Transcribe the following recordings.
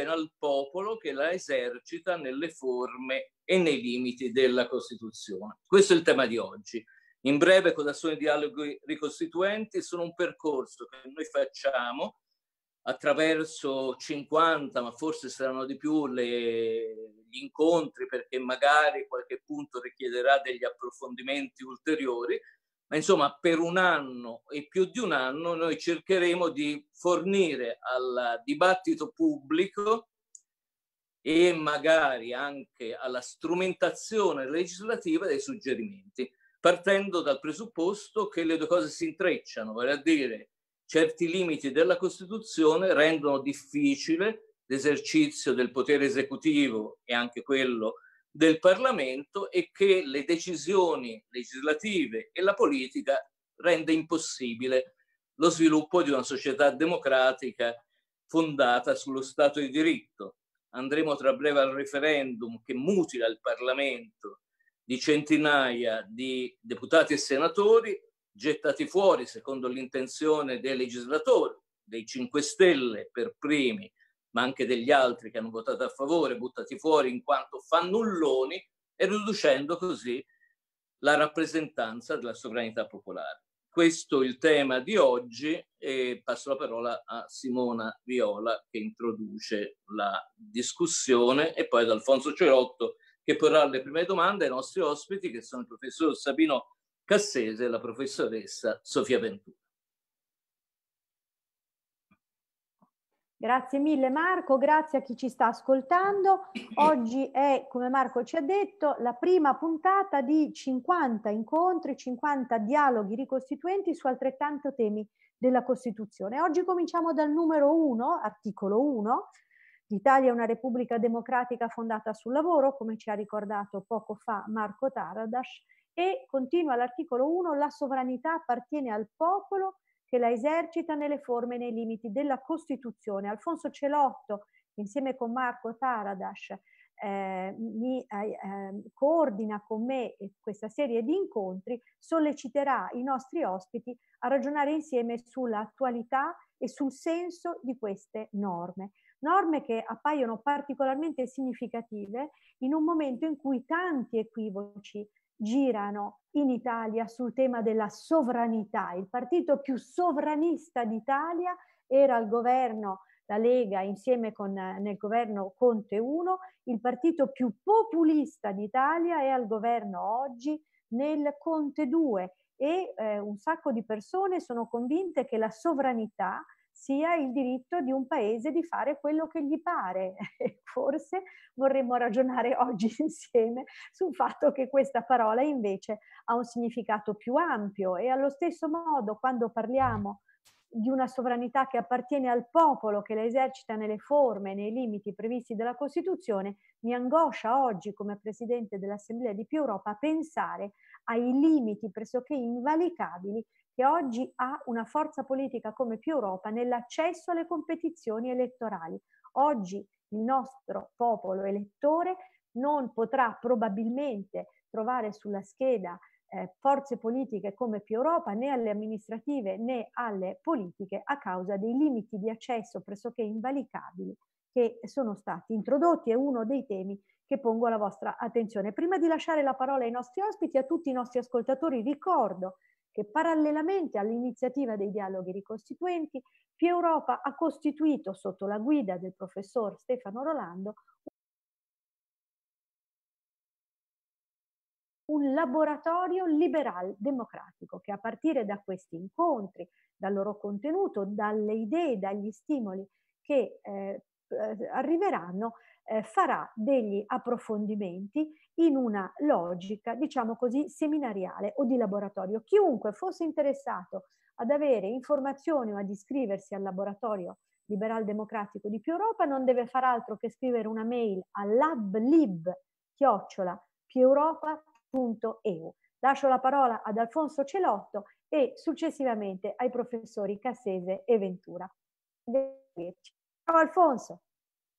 appartiene al popolo che la esercita nelle forme e nei limiti della Costituzione. Questo è il tema di oggi. In breve, cosa sono i dialoghi ricostituenti? Sono un percorso che noi facciamo attraverso 50, ma forse saranno di più, le, gli incontri, perché magari qualche punto richiederà degli approfondimenti ulteriori, ma insomma per un anno e più di un anno noi cercheremo di fornire al dibattito pubblico e magari anche alla strumentazione legislativa dei suggerimenti, partendo dal presupposto che le due cose si intrecciano, vale a dire certi limiti della Costituzione rendono difficile l'esercizio del potere esecutivo e anche quello del Parlamento e che le decisioni legislative e la politica rende impossibile lo sviluppo di una società democratica fondata sullo Stato di diritto. Andremo tra breve al referendum che mutila il Parlamento di centinaia di deputati e senatori gettati fuori secondo l'intenzione dei legislatori, dei 5 Stelle per primi ma anche degli altri che hanno votato a favore, buttati fuori in quanto fannulloni e riducendo così la rappresentanza della sovranità popolare. Questo è il tema di oggi e passo la parola a Simona Viola che introduce la discussione e poi ad Alfonso Cerotto che porrà le prime domande ai nostri ospiti che sono il professor Sabino Cassese e la professoressa Sofia Ventura. Grazie mille Marco, grazie a chi ci sta ascoltando. Oggi è, come Marco ci ha detto, la prima puntata di 50 incontri, 50 dialoghi ricostituenti su altrettanto temi della Costituzione. Oggi cominciamo dal numero 1, articolo 1. L'Italia è una repubblica democratica fondata sul lavoro, come ci ha ricordato poco fa Marco Taradas, e continua l'articolo 1, la sovranità appartiene al popolo che la esercita nelle forme e nei limiti della Costituzione. Alfonso Celotto, insieme con Marco Taradas, eh, mi, eh, ehm, coordina con me questa serie di incontri, solleciterà i nostri ospiti a ragionare insieme sull'attualità e sul senso di queste norme norme che appaiono particolarmente significative in un momento in cui tanti equivoci girano in Italia sul tema della sovranità. Il partito più sovranista d'Italia era al governo la Lega insieme con nel governo Conte 1, il partito più populista d'Italia è al governo oggi nel Conte 2 e eh, un sacco di persone sono convinte che la sovranità sia il diritto di un paese di fare quello che gli pare. E forse vorremmo ragionare oggi insieme sul fatto che questa parola invece ha un significato più ampio e allo stesso modo quando parliamo di una sovranità che appartiene al popolo che la esercita nelle forme nei limiti previsti dalla Costituzione, mi angoscia oggi come Presidente dell'Assemblea di Più Europa pensare ai limiti pressoché invalicabili che oggi ha una forza politica come più Europa nell'accesso alle competizioni elettorali. Oggi il nostro popolo elettore non potrà probabilmente trovare sulla scheda eh, forze politiche come più Europa né alle amministrative né alle politiche a causa dei limiti di accesso pressoché invalicabili che sono stati introdotti. È uno dei temi che pongo alla vostra attenzione. Prima di lasciare la parola ai nostri ospiti, a tutti i nostri ascoltatori, ricordo che parallelamente all'iniziativa dei dialoghi ricostituenti, Più Europa ha costituito sotto la guida del professor Stefano Rolando un laboratorio liberal democratico che a partire da questi incontri, dal loro contenuto, dalle idee, dagli stimoli che eh, eh arriveranno, eh, farà degli approfondimenti in una logica, diciamo così, seminariale o di laboratorio. Chiunque fosse interessato ad avere informazioni o ad iscriversi al laboratorio liberal democratico di Più Europa non deve far altro che scrivere una mail a lablib Lascio la parola ad Alfonso Celotto e successivamente ai professori Cassese e Ventura. Ciao Alfonso.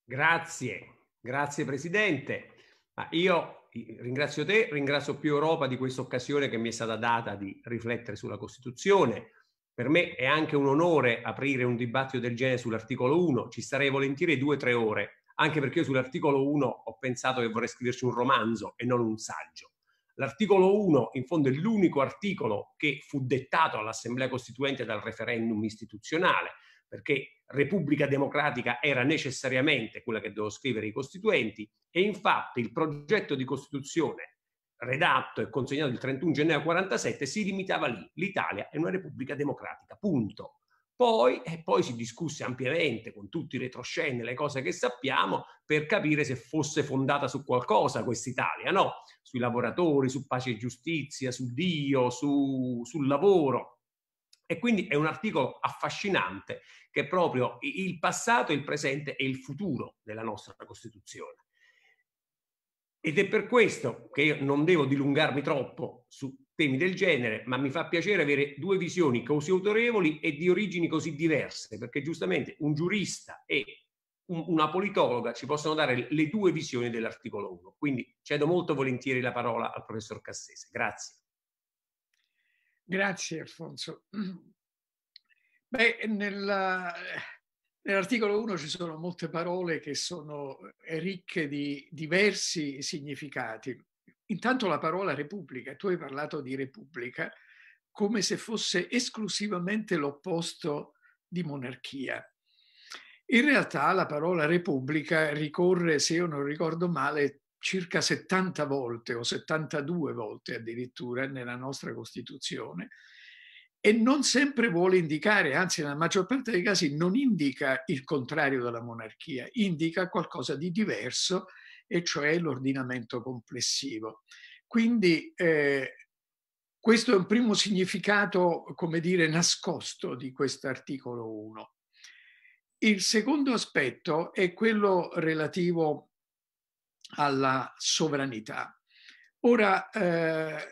Grazie, grazie Presidente. Ma io ringrazio te, ringrazio più Europa di questa occasione che mi è stata data di riflettere sulla Costituzione. Per me è anche un onore aprire un dibattito del genere sull'articolo 1, ci starei volentieri due o tre ore, anche perché io sull'articolo 1 ho pensato che vorrei scriverci un romanzo e non un saggio. L'articolo 1, in fondo, è l'unico articolo che fu dettato all'Assemblea Costituente dal referendum istituzionale perché Repubblica Democratica era necessariamente quella che devono scrivere i costituenti e infatti il progetto di Costituzione redatto e consegnato il 31 gennaio 47 si limitava lì, l'Italia è una Repubblica Democratica, punto. Poi, e poi si discusse ampiamente con tutti i retroscene, le cose che sappiamo, per capire se fosse fondata su qualcosa questa Italia, no? Sui lavoratori, su pace e giustizia, su Dio, su, sul lavoro. E quindi è un articolo affascinante che è proprio il passato, il presente e il futuro della nostra Costituzione. Ed è per questo che io non devo dilungarmi troppo su temi del genere, ma mi fa piacere avere due visioni così autorevoli e di origini così diverse, perché giustamente un giurista e una politologa ci possono dare le due visioni dell'articolo 1. Quindi cedo molto volentieri la parola al professor Cassese. Grazie. Grazie Alfonso. Beh, nella, nell'articolo 1 ci sono molte parole che sono eh, ricche di diversi significati. Intanto la parola repubblica, tu hai parlato di repubblica come se fosse esclusivamente l'opposto di monarchia. In realtà la parola repubblica ricorre, se io non ricordo male, circa 70 volte o 72 volte addirittura nella nostra Costituzione e non sempre vuole indicare, anzi nella maggior parte dei casi non indica il contrario della monarchia, indica qualcosa di diverso e cioè l'ordinamento complessivo. Quindi eh, questo è un primo significato, come dire, nascosto di questo articolo 1. Il secondo aspetto è quello relativo alla sovranità. Ora, eh,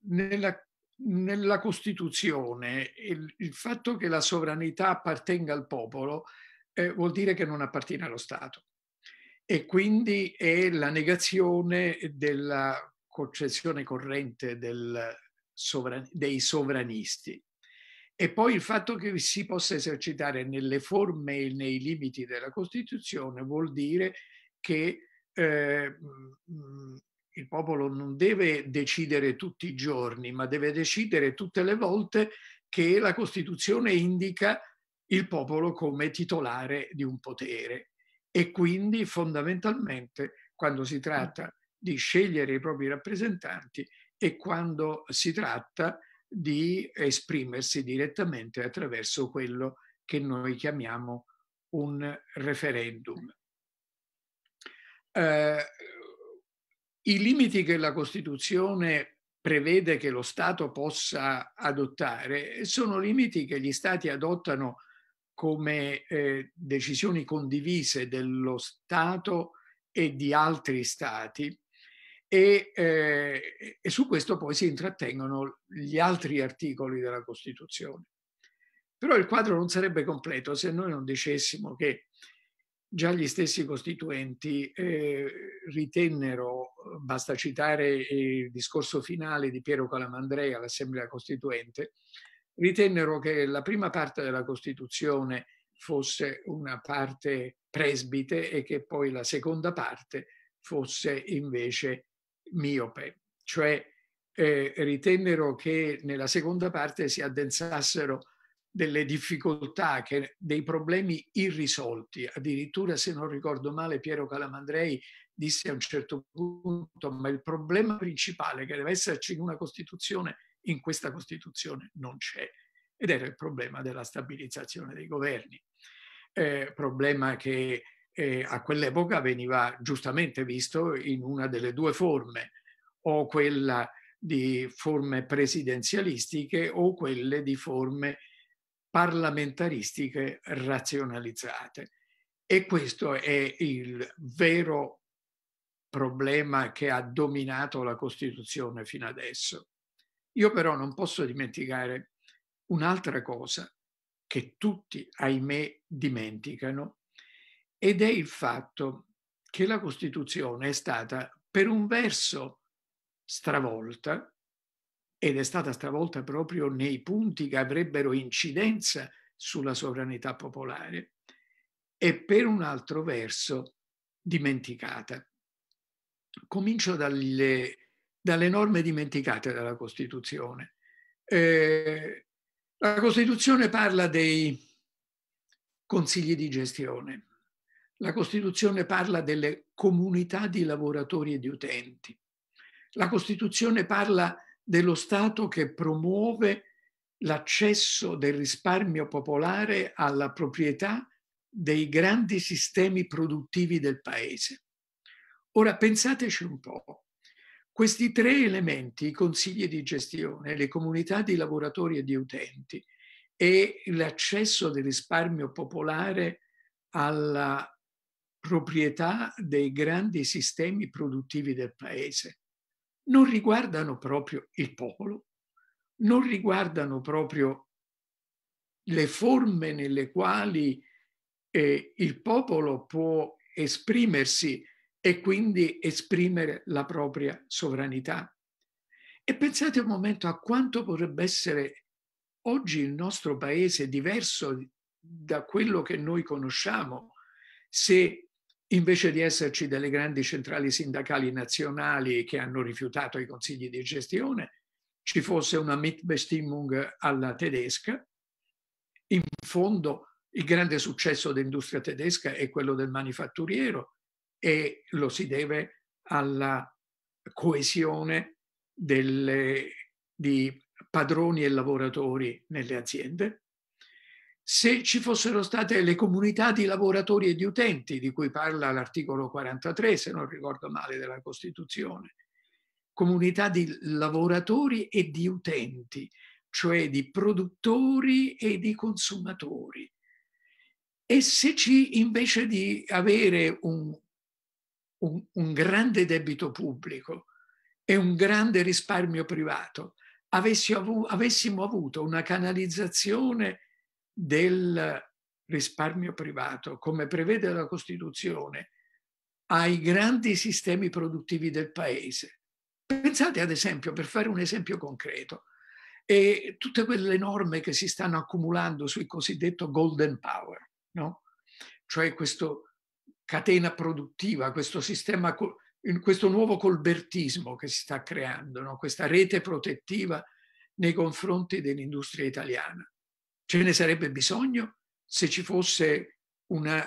nella, nella, Costituzione il, il, fatto che la sovranità appartenga al popolo eh, vuol dire che non appartiene allo Stato e quindi è la negazione della concezione corrente del sovran dei sovranisti. E poi il fatto che si possa esercitare nelle forme e nei limiti della Costituzione vuol dire che eh, mm, il popolo non deve decidere tutti i giorni, ma deve decidere tutte le volte che la Costituzione indica il popolo come titolare di un potere. E quindi fondamentalmente quando si tratta di scegliere i propri rappresentanti e quando si tratta di esprimersi direttamente attraverso quello che noi chiamiamo un referendum eh, i limiti che la Costituzione prevede che lo Stato possa adottare sono limiti che gli Stati adottano come eh, decisioni condivise dello Stato e di altri Stati e, eh, e, su questo poi si intrattengono gli altri articoli della Costituzione. Però il quadro non sarebbe completo se noi non dicessimo che già gli stessi costituenti eh, ritennero, eh, basta citare eh, il discorso finale di Piero Calamandrei all'Assemblea Costituente, ritennero che la prima parte della Costituzione fosse una parte presbite e che poi la seconda parte fosse invece miope, cioè eh, ritennero che nella seconda parte si addensassero delle difficoltà, che, dei problemi irrisolti. Addirittura, se non ricordo male, Piero Calamandrei disse a un certo punto, ma il problema principale che deve esserci in una Costituzione, in questa Costituzione non c'è. Ed era il problema della stabilizzazione dei governi, eh, problema che eh, a quell'epoca veniva giustamente visto in una delle due forme, o quella di forme presidenzialistiche o quelle di forme parlamentaristiche razionalizzate. E questo è il vero problema che ha dominato la Costituzione fino adesso. Io però non posso dimenticare un'altra cosa che tutti, ahimè, dimenticano, ed è il fatto che la Costituzione è stata per un verso stravolta ed è stata stravolta proprio nei punti che avrebbero incidenza sulla sovranità popolare e per un altro verso dimenticata. Comincio dalle, dalle norme dimenticate dalla Costituzione. Eh, la Costituzione parla dei consigli di gestione, la Costituzione parla delle comunità di lavoratori e di utenti, la Costituzione parla dello Stato che promuove l'accesso del risparmio popolare alla proprietà dei grandi sistemi produttivi del paese. Ora pensateci un po'. Questi tre elementi, i consigli di gestione, le comunità di lavoratori e di utenti e l'accesso del risparmio popolare alla proprietà dei grandi sistemi produttivi del paese, non riguardano proprio il popolo, non riguardano proprio le forme nelle quali eh, il popolo può esprimersi e quindi esprimere la propria sovranità. E pensate un momento a quanto potrebbe essere oggi il nostro paese diverso da quello che noi conosciamo se invece di esserci delle grandi centrali sindacali nazionali che hanno rifiutato i consigli di gestione, ci fosse una Mitbestimmung alla tedesca. In fondo il grande successo dell'industria tedesca è quello del manifatturiero e lo si deve alla coesione delle, di padroni e lavoratori nelle aziende, se ci fossero state le comunità di lavoratori e di utenti di cui parla l'articolo 43, se non ricordo male, della Costituzione, comunità di lavoratori e di utenti, cioè di produttori e di consumatori. E se ci invece di avere un, un, un grande debito pubblico e un grande risparmio privato, avessimo avuto una canalizzazione del risparmio privato, come prevede la Costituzione, ai grandi sistemi produttivi del paese. Pensate ad esempio, per fare un esempio concreto, e tutte quelle norme che si stanno accumulando sul cosiddetto golden power, no? cioè questa catena produttiva, questo sistema, questo nuovo colbertismo che si sta creando, no? questa rete protettiva nei confronti dell'industria italiana. Ce ne sarebbe bisogno se ci fosse una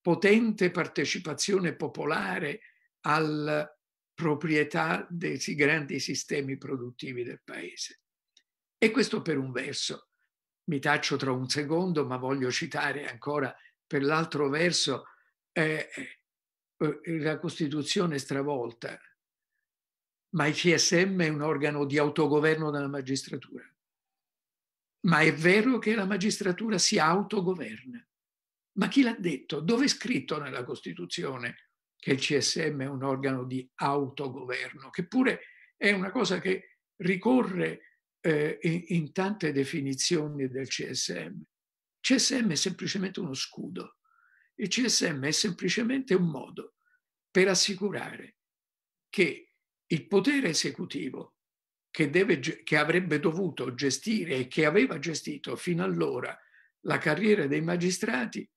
potente partecipazione popolare alla proprietà dei grandi sistemi produttivi del paese. E questo per un verso. Mi taccio tra un secondo, ma voglio citare ancora per l'altro verso eh, eh, eh la Costituzione stravolta, ma il CSM è un organo di autogoverno della magistratura. Ma è vero che la magistratura si autogoverna. Ma chi l'ha detto? Dove è scritto nella Costituzione che il CSM è un organo di autogoverno, che pure è una cosa che ricorre eh, in, in tante definizioni del CSM. Il CSM è semplicemente uno scudo. Il CSM è semplicemente un modo per assicurare che il potere esecutivo che, deve, che avrebbe dovuto gestire e che aveva gestito fino allora la carriera dei magistrati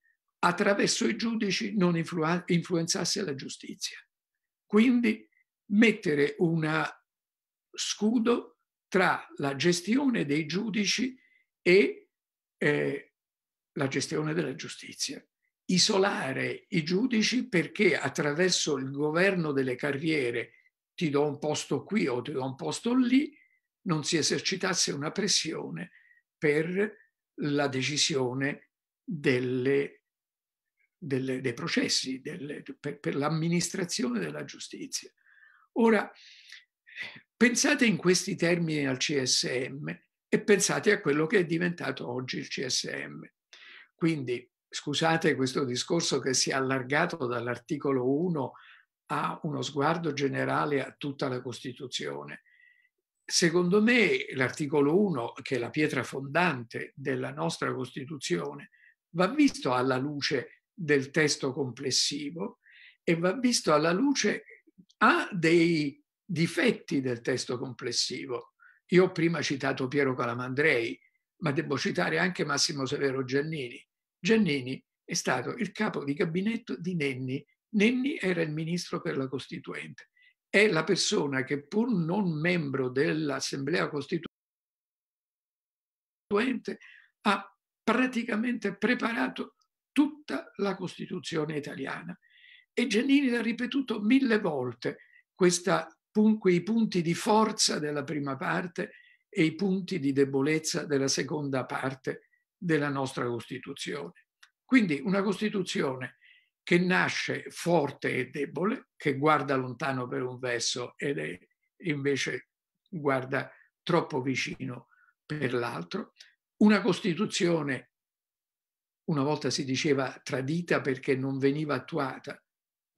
attraverso i giudici non influ- influenzasse la giustizia. Quindi mettere un scudo tra la gestione dei giudici e eh, la gestione della giustizia. Isolare i giudici perché attraverso il governo delle carriere ti do un posto qui o ti do un posto lì, non si esercitasse una pressione per la decisione delle, delle, dei processi, delle, per, per l'amministrazione della giustizia. Ora, pensate in questi termini al CSM e pensate a quello che è diventato oggi il CSM. Quindi, scusate questo discorso che si è allargato dall'articolo 1 ha uno sguardo generale a tutta la Costituzione. Secondo me l'articolo 1, che è la pietra fondante della nostra Costituzione, va visto alla luce del testo complessivo e va visto alla luce a dei difetti del testo complessivo. Io ho prima citato Piero Calamandrei, ma devo citare anche Massimo Severo Giannini. Giannini è stato il capo di gabinetto di Nenni Nenni era il ministro per la Costituente. È la persona che, pur non membro dell'Assemblea Costituente, ha praticamente preparato tutta la Costituzione italiana. E Giannini l'ha ripetuto mille volte, questa, quei punti di forza della prima parte e i punti di debolezza della seconda parte della nostra Costituzione. Quindi una Costituzione che nasce forte e debole, che guarda lontano per un verso ed è invece guarda troppo vicino per l'altro, una Costituzione, una volta si diceva tradita perché non veniva attuata,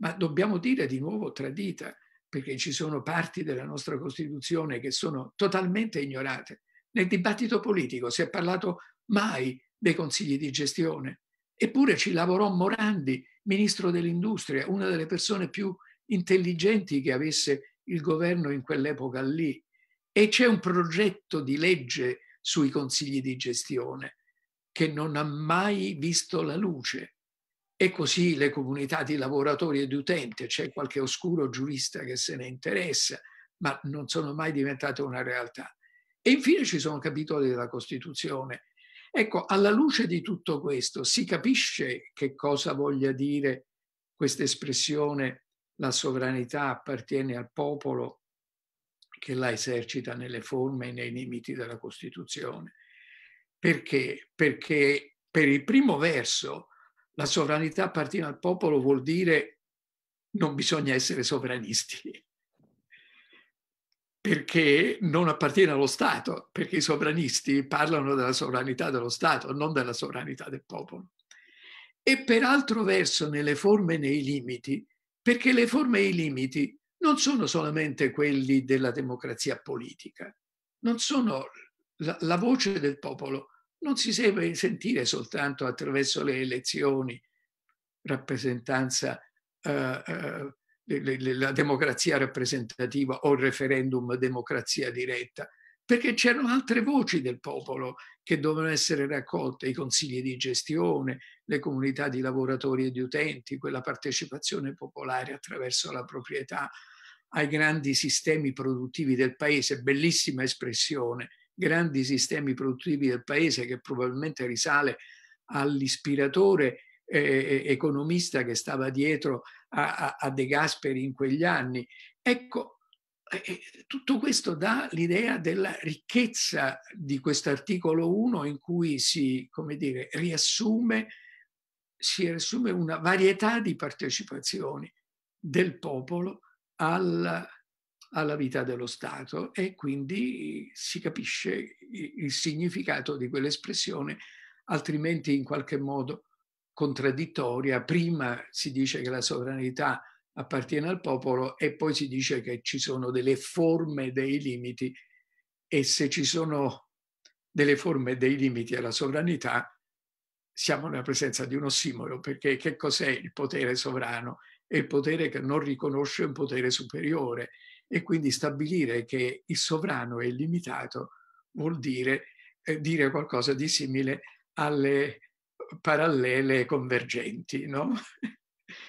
ma dobbiamo dire di nuovo tradita perché ci sono parti della nostra Costituzione che sono totalmente ignorate. Nel dibattito politico si è parlato mai dei consigli di gestione, Eppure ci lavorò Morandi, ministro dell'industria, una delle persone più intelligenti che avesse il governo in quell'epoca lì. E c'è un progetto di legge sui consigli di gestione che non ha mai visto la luce. E così le comunità di lavoratori ed utenti, c'è qualche oscuro giurista che se ne interessa, ma non sono mai diventate una realtà. E infine ci sono capitoli della Costituzione Ecco, alla luce di tutto questo si capisce che cosa voglia dire questa espressione la sovranità appartiene al popolo che la esercita nelle forme e nei limiti della Costituzione. Perché? Perché per il primo verso la sovranità appartiene al popolo vuol dire non bisogna essere sovranisti perché non appartiene allo Stato, perché i sovranisti parlano della sovranità dello Stato, non della sovranità del popolo. E per altro verso nelle forme e nei limiti, perché le forme e i limiti non sono solamente quelli della democrazia politica, non sono la, la voce del popolo, non si deve sentire soltanto attraverso le elezioni, rappresentanza eh, eh, la democrazia rappresentativa o il referendum democrazia diretta, perché c'erano altre voci del popolo che dovevano essere raccolte, i consigli di gestione, le comunità di lavoratori e di utenti, quella partecipazione popolare attraverso la proprietà ai grandi sistemi produttivi del paese, bellissima espressione, grandi sistemi produttivi del paese che probabilmente risale all'ispiratore eh, eh economista che stava dietro a, a De Gasperi in quegli anni. Ecco, tutto questo dà l'idea della ricchezza di questo articolo 1 in cui si dire, riassume, si riassume una varietà di partecipazioni del popolo alla, alla vita dello Stato e quindi si capisce il significato di quell'espressione, altrimenti in qualche modo contraddittoria. Prima si dice che la sovranità appartiene al popolo e poi si dice che ci sono delle forme, dei limiti e se ci sono delle forme, dei limiti alla sovranità, siamo nella presenza di uno simbolo perché che cos'è il potere sovrano? È il potere che non riconosce un potere superiore e quindi stabilire che il sovrano è limitato vuol dire eh, dire qualcosa di simile alle parallele e convergenti, no?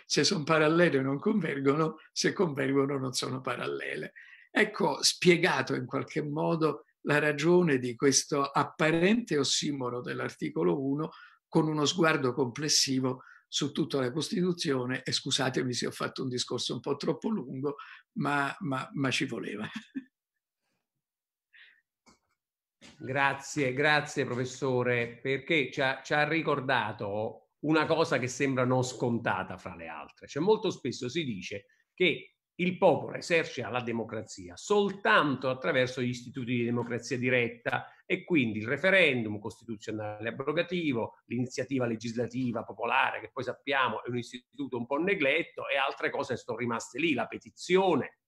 se sono parallele non convergono, se convergono non sono parallele. Ecco spiegato in qualche modo la ragione di questo apparente ossimoro dell'articolo 1 con uno sguardo complessivo su tutta la Costituzione e scusatemi se ho fatto un discorso un po' troppo lungo, ma, ma, ma ci voleva. Grazie, grazie professore, perché ci ha, ci ha, ricordato una cosa che sembra non scontata fra le altre. Cioè, molto spesso si dice che il popolo esercita la democrazia soltanto attraverso gli istituti di democrazia diretta e quindi il referendum costituzionale abrogativo, l'iniziativa legislativa popolare, che poi sappiamo è un istituto un po' negletto, e altre cose sono rimaste lì, la petizione.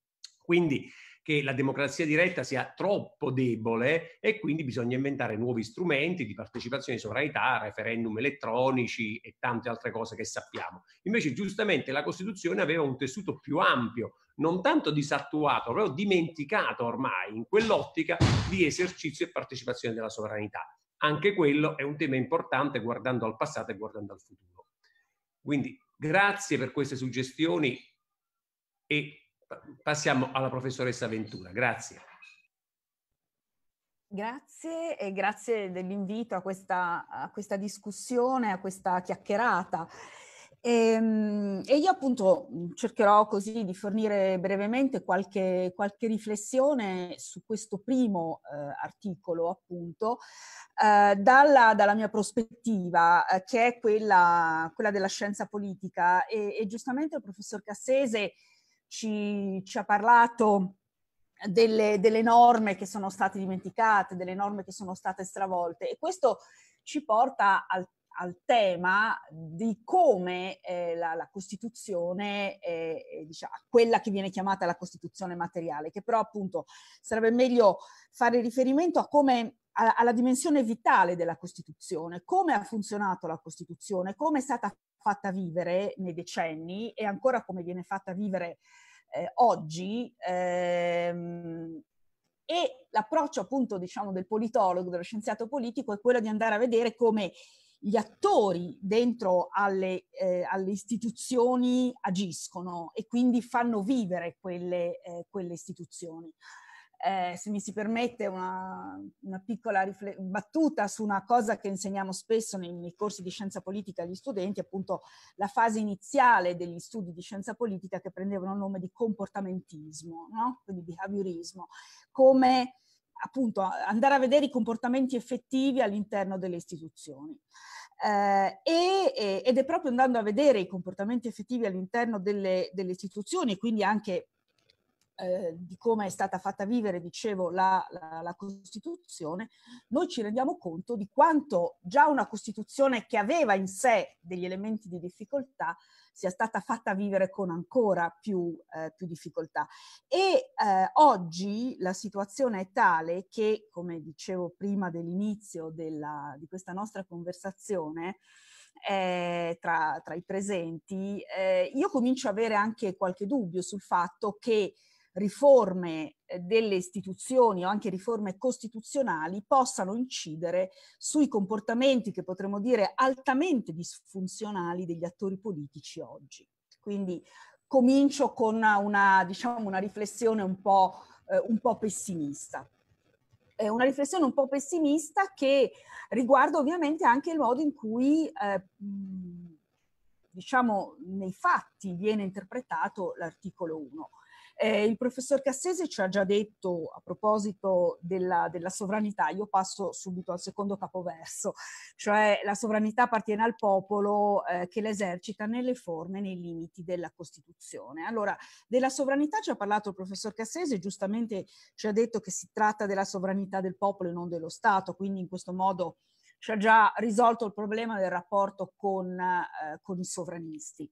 Quindi che la democrazia diretta sia troppo debole e quindi bisogna inventare nuovi strumenti di partecipazione di sovranità, referendum elettronici e tante altre cose che sappiamo. Invece giustamente la Costituzione aveva un tessuto più ampio, non tanto disattuato, proprio dimenticato ormai in quell'ottica di esercizio e partecipazione della sovranità. Anche quello è un tema importante guardando al passato e guardando al futuro. Quindi grazie per queste suggestioni e passiamo alla professoressa Ventura. Grazie. Grazie e grazie dell'invito a questa, a questa discussione, a questa chiacchierata. E, ehm, e, io appunto cercherò così di fornire brevemente qualche, qualche riflessione su questo primo eh, articolo appunto eh, dalla, dalla, mia prospettiva eh, che è quella, quella, della scienza politica e, e giustamente il professor Cassese ci, ci ha parlato delle, delle, norme che sono state dimenticate, delle norme che sono state stravolte e questo ci porta al, al tema di come eh, la, la, Costituzione, eh, diciamo, quella che viene chiamata la Costituzione materiale, che però appunto sarebbe meglio fare riferimento a come alla, alla dimensione vitale della Costituzione, come ha funzionato la Costituzione, come è stata fatta vivere nei decenni e ancora come viene fatta vivere eh, oggi. Ehm, e l'approccio appunto diciamo del politologo, dello scienziato politico è quello di andare a vedere come gli attori dentro alle, eh, alle istituzioni agiscono e quindi fanno vivere quelle, eh, quelle istituzioni eh, se mi si permette una, una piccola rifle- battuta su una cosa che insegniamo spesso nei, nei, corsi di scienza politica agli studenti, appunto la fase iniziale degli studi di scienza politica che prendevano il nome di comportamentismo, no? quindi behaviorismo, come appunto andare a vedere i comportamenti effettivi all'interno delle istituzioni. Eh, e, ed è proprio andando a vedere i comportamenti effettivi all'interno delle, delle istituzioni, quindi anche eh, di come è stata fatta vivere, dicevo, la, la, la Costituzione, noi ci rendiamo conto di quanto già una Costituzione che aveva in sé degli elementi di difficoltà sia stata fatta vivere con ancora più, eh, più difficoltà. E eh, oggi la situazione è tale che, come dicevo prima dell'inizio della, di questa nostra conversazione, eh, tra, tra, i presenti, eh, io comincio ad avere anche qualche dubbio sul fatto che riforme eh, delle istituzioni o anche riforme costituzionali possano incidere sui comportamenti che potremmo dire altamente disfunzionali degli attori politici oggi. Quindi comincio con una, diciamo, una riflessione un po', eh, un po pessimista. È una riflessione un po' pessimista che riguarda ovviamente anche il modo in cui eh, diciamo nei fatti viene interpretato l'articolo 1 eh, il professor Cassese ci ha già detto a proposito della, della sovranità, io passo subito al secondo capoverso, cioè la sovranità appartiene al popolo eh, che l'esercita nelle forme, nei limiti della Costituzione. Allora, della sovranità ci ha parlato il professor Cassese, giustamente ci ha detto che si tratta della sovranità del popolo e non dello Stato, quindi in questo modo ci ha già risolto il problema del rapporto con, eh, con i sovranisti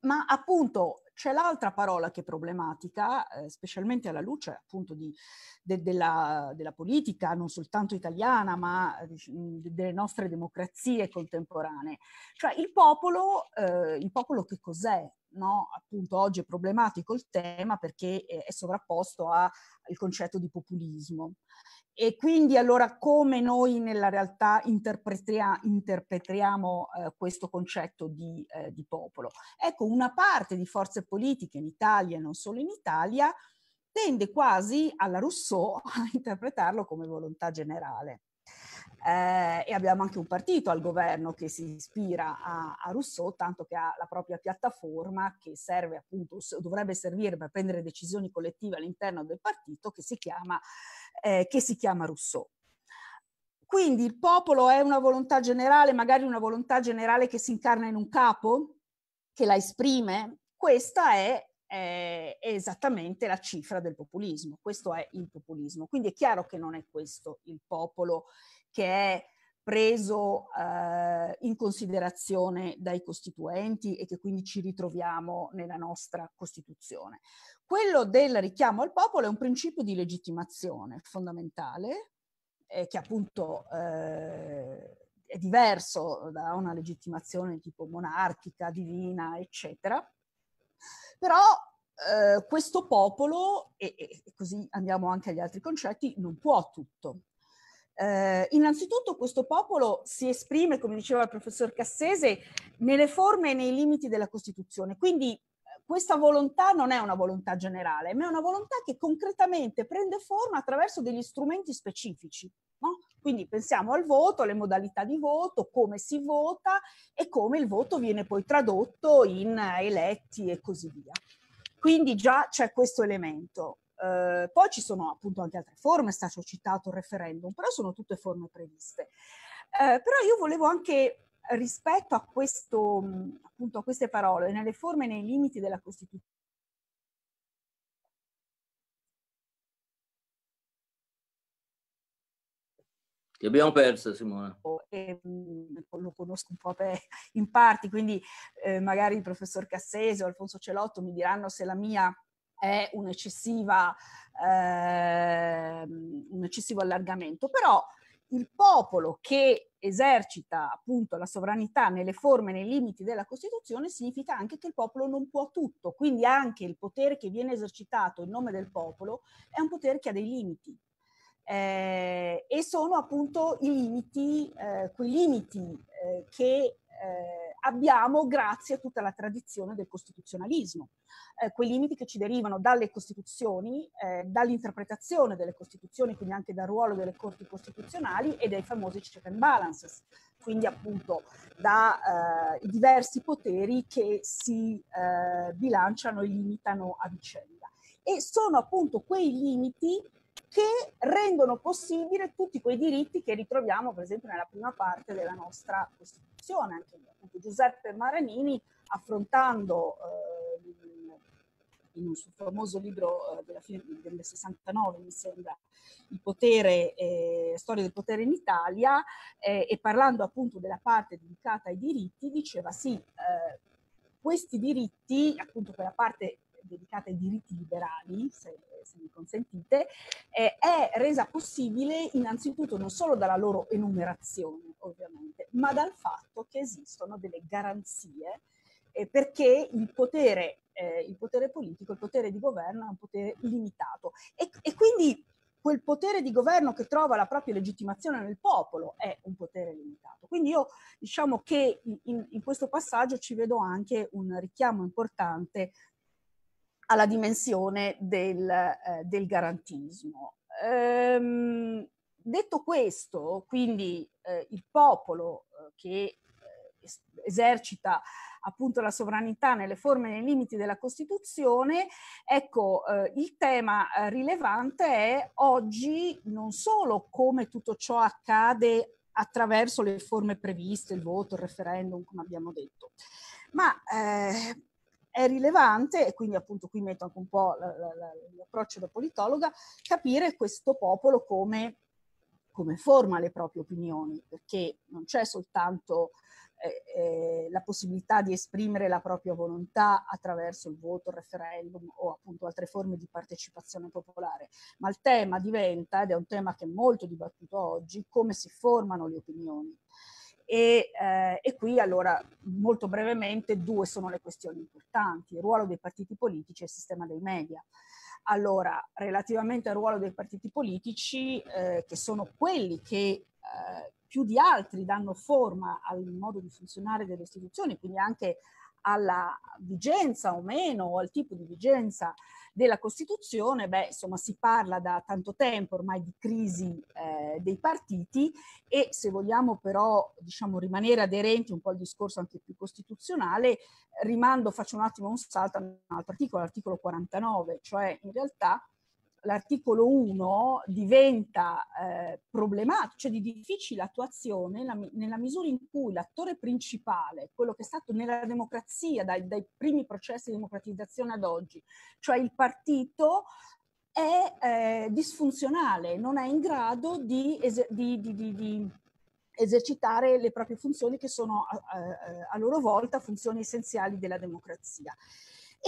ma appunto c'è l'altra parola che è problematica, eh, specialmente alla luce appunto di, de, della, della, politica, non soltanto italiana, ma eh, de, delle nostre democrazie contemporanee. Cioè il popolo, eh, il popolo che cos'è? no? appunto oggi è problematico il tema perché eh, è sovrapposto al concetto di populismo. E quindi allora come noi nella realtà interpretia, interpretiamo eh, questo concetto di, eh, di, popolo? Ecco, una parte di forze politiche in Italia e non solo in Italia tende quasi alla Rousseau a interpretarlo come volontà generale eh, e abbiamo anche un partito al governo che si ispira a, a, Rousseau, tanto che ha la propria piattaforma che serve appunto, dovrebbe servire per prendere decisioni collettive all'interno del partito che si chiama, eh, che si chiama Rousseau. Quindi il popolo è una volontà generale, magari una volontà generale che si incarna in un capo, che la esprime. Questa è è, esattamente la cifra del populismo, questo è il populismo. Quindi è chiaro che non è questo il popolo che è preso eh, in considerazione dai costituenti e che quindi ci ritroviamo nella nostra Costituzione. Quello del richiamo al popolo è un principio di legittimazione fondamentale, eh, che appunto eh, è diverso da una legittimazione tipo monarchica, divina, eccetera. Però eh, questo popolo, e, e così andiamo anche agli altri concetti, non può tutto eh, innanzitutto questo popolo si esprime, come diceva il professor Cassese, nelle forme e nei limiti della Costituzione. Quindi eh, questa volontà non è una volontà generale, ma è una volontà che concretamente prende forma attraverso degli strumenti specifici. No? Quindi pensiamo al voto, alle modalità di voto, come si vota e come il voto viene poi tradotto in eletti e così via. Quindi già c'è questo elemento. Ehm, poi ci sono appunto anche altre forme, è stato citato il referendum, però sono tutte forme previste. Eh, però io volevo anche rispetto a, questo, appunto, a queste parole, nelle forme e nei limiti della Costituzione, Ti abbiamo perso Simona. E, lo conosco un po' in parti, quindi eh, magari il professor Cassese o Alfonso Celotto mi diranno se la mia è un, eh, un eccessivo allargamento, però il popolo che esercita appunto la sovranità nelle forme e nei limiti della Costituzione significa anche che il popolo non può tutto, quindi anche il potere che viene esercitato in nome del popolo è un potere che ha dei limiti. Eh, e sono appunto i limiti, eh, quei limiti eh, che eh, abbiamo grazie a tutta la tradizione del costituzionalismo. Eh, quei limiti che ci derivano dalle costituzioni, eh, dall'interpretazione delle costituzioni, quindi anche dal ruolo delle corti costituzionali e dai famosi check and balances, quindi appunto dai eh, diversi poteri che si eh, bilanciano e limitano a vicenda. E sono appunto quei limiti che rendono possibile tutti quei diritti che ritroviamo per esempio nella prima parte della nostra Costituzione discussione anche Giuseppe Maranini affrontando eh, in un suo famoso libro eh, della fine del 69, mi sembra, il potere, eh, Storia del potere in Italia, eh, e parlando appunto della parte dedicata ai diritti, diceva sì, eh, questi diritti, appunto quella parte dedicata ai diritti liberali, se, se mi consentite, eh, è resa possibile innanzitutto non solo dalla loro enumerazione, ovviamente, ma dal fatto che esistono delle garanzie eh, perché il potere, eh, il potere, politico, il potere di governo è un potere limitato. E, e quindi quel potere di governo che trova la propria legittimazione nel popolo è un potere limitato. Quindi io diciamo che in, in questo passaggio ci vedo anche un richiamo importante alla dimensione del, eh, del garantismo. Ehm, detto questo, quindi eh, il popolo eh, che eh, esercita appunto la sovranità nelle forme e nei limiti della Costituzione, ecco eh, il tema eh, rilevante è oggi non solo come tutto ciò accade attraverso le forme previste, il voto, il referendum, come abbiamo detto, ma eh, è rilevante, e quindi appunto qui metto anche un po' l'approccio da politologa, capire questo popolo come, come forma le proprie opinioni, perché non c'è soltanto eh, eh, la possibilità di esprimere la propria volontà attraverso il voto, il referendum o appunto altre forme di partecipazione popolare, ma il tema diventa, ed è un tema che è molto dibattuto oggi, come si formano le opinioni. E, eh, e, qui allora molto brevemente due sono le questioni importanti, il ruolo dei partiti politici e il sistema dei media. Allora, relativamente al ruolo dei partiti politici, eh, che sono quelli che eh, più di altri danno forma al modo di funzionare delle istituzioni, quindi anche alla vigenza o meno, o al tipo di vigenza della Costituzione, beh, insomma, si parla da tanto tempo ormai di crisi eh, dei partiti e se vogliamo però, diciamo, rimanere aderenti un po' al discorso anche più costituzionale, rimando, faccio un attimo un salto all'articolo, all'articolo 49, cioè in realtà l'articolo 1 diventa eh, problematico, cioè di difficile attuazione nella, nella, misura in cui l'attore principale, quello che è stato nella democrazia dai, dai primi processi di democratizzazione ad oggi, cioè il partito, è eh, disfunzionale, non è in grado di, es- di, di, di esercitare le proprie funzioni che sono a, a, a loro volta funzioni essenziali della democrazia.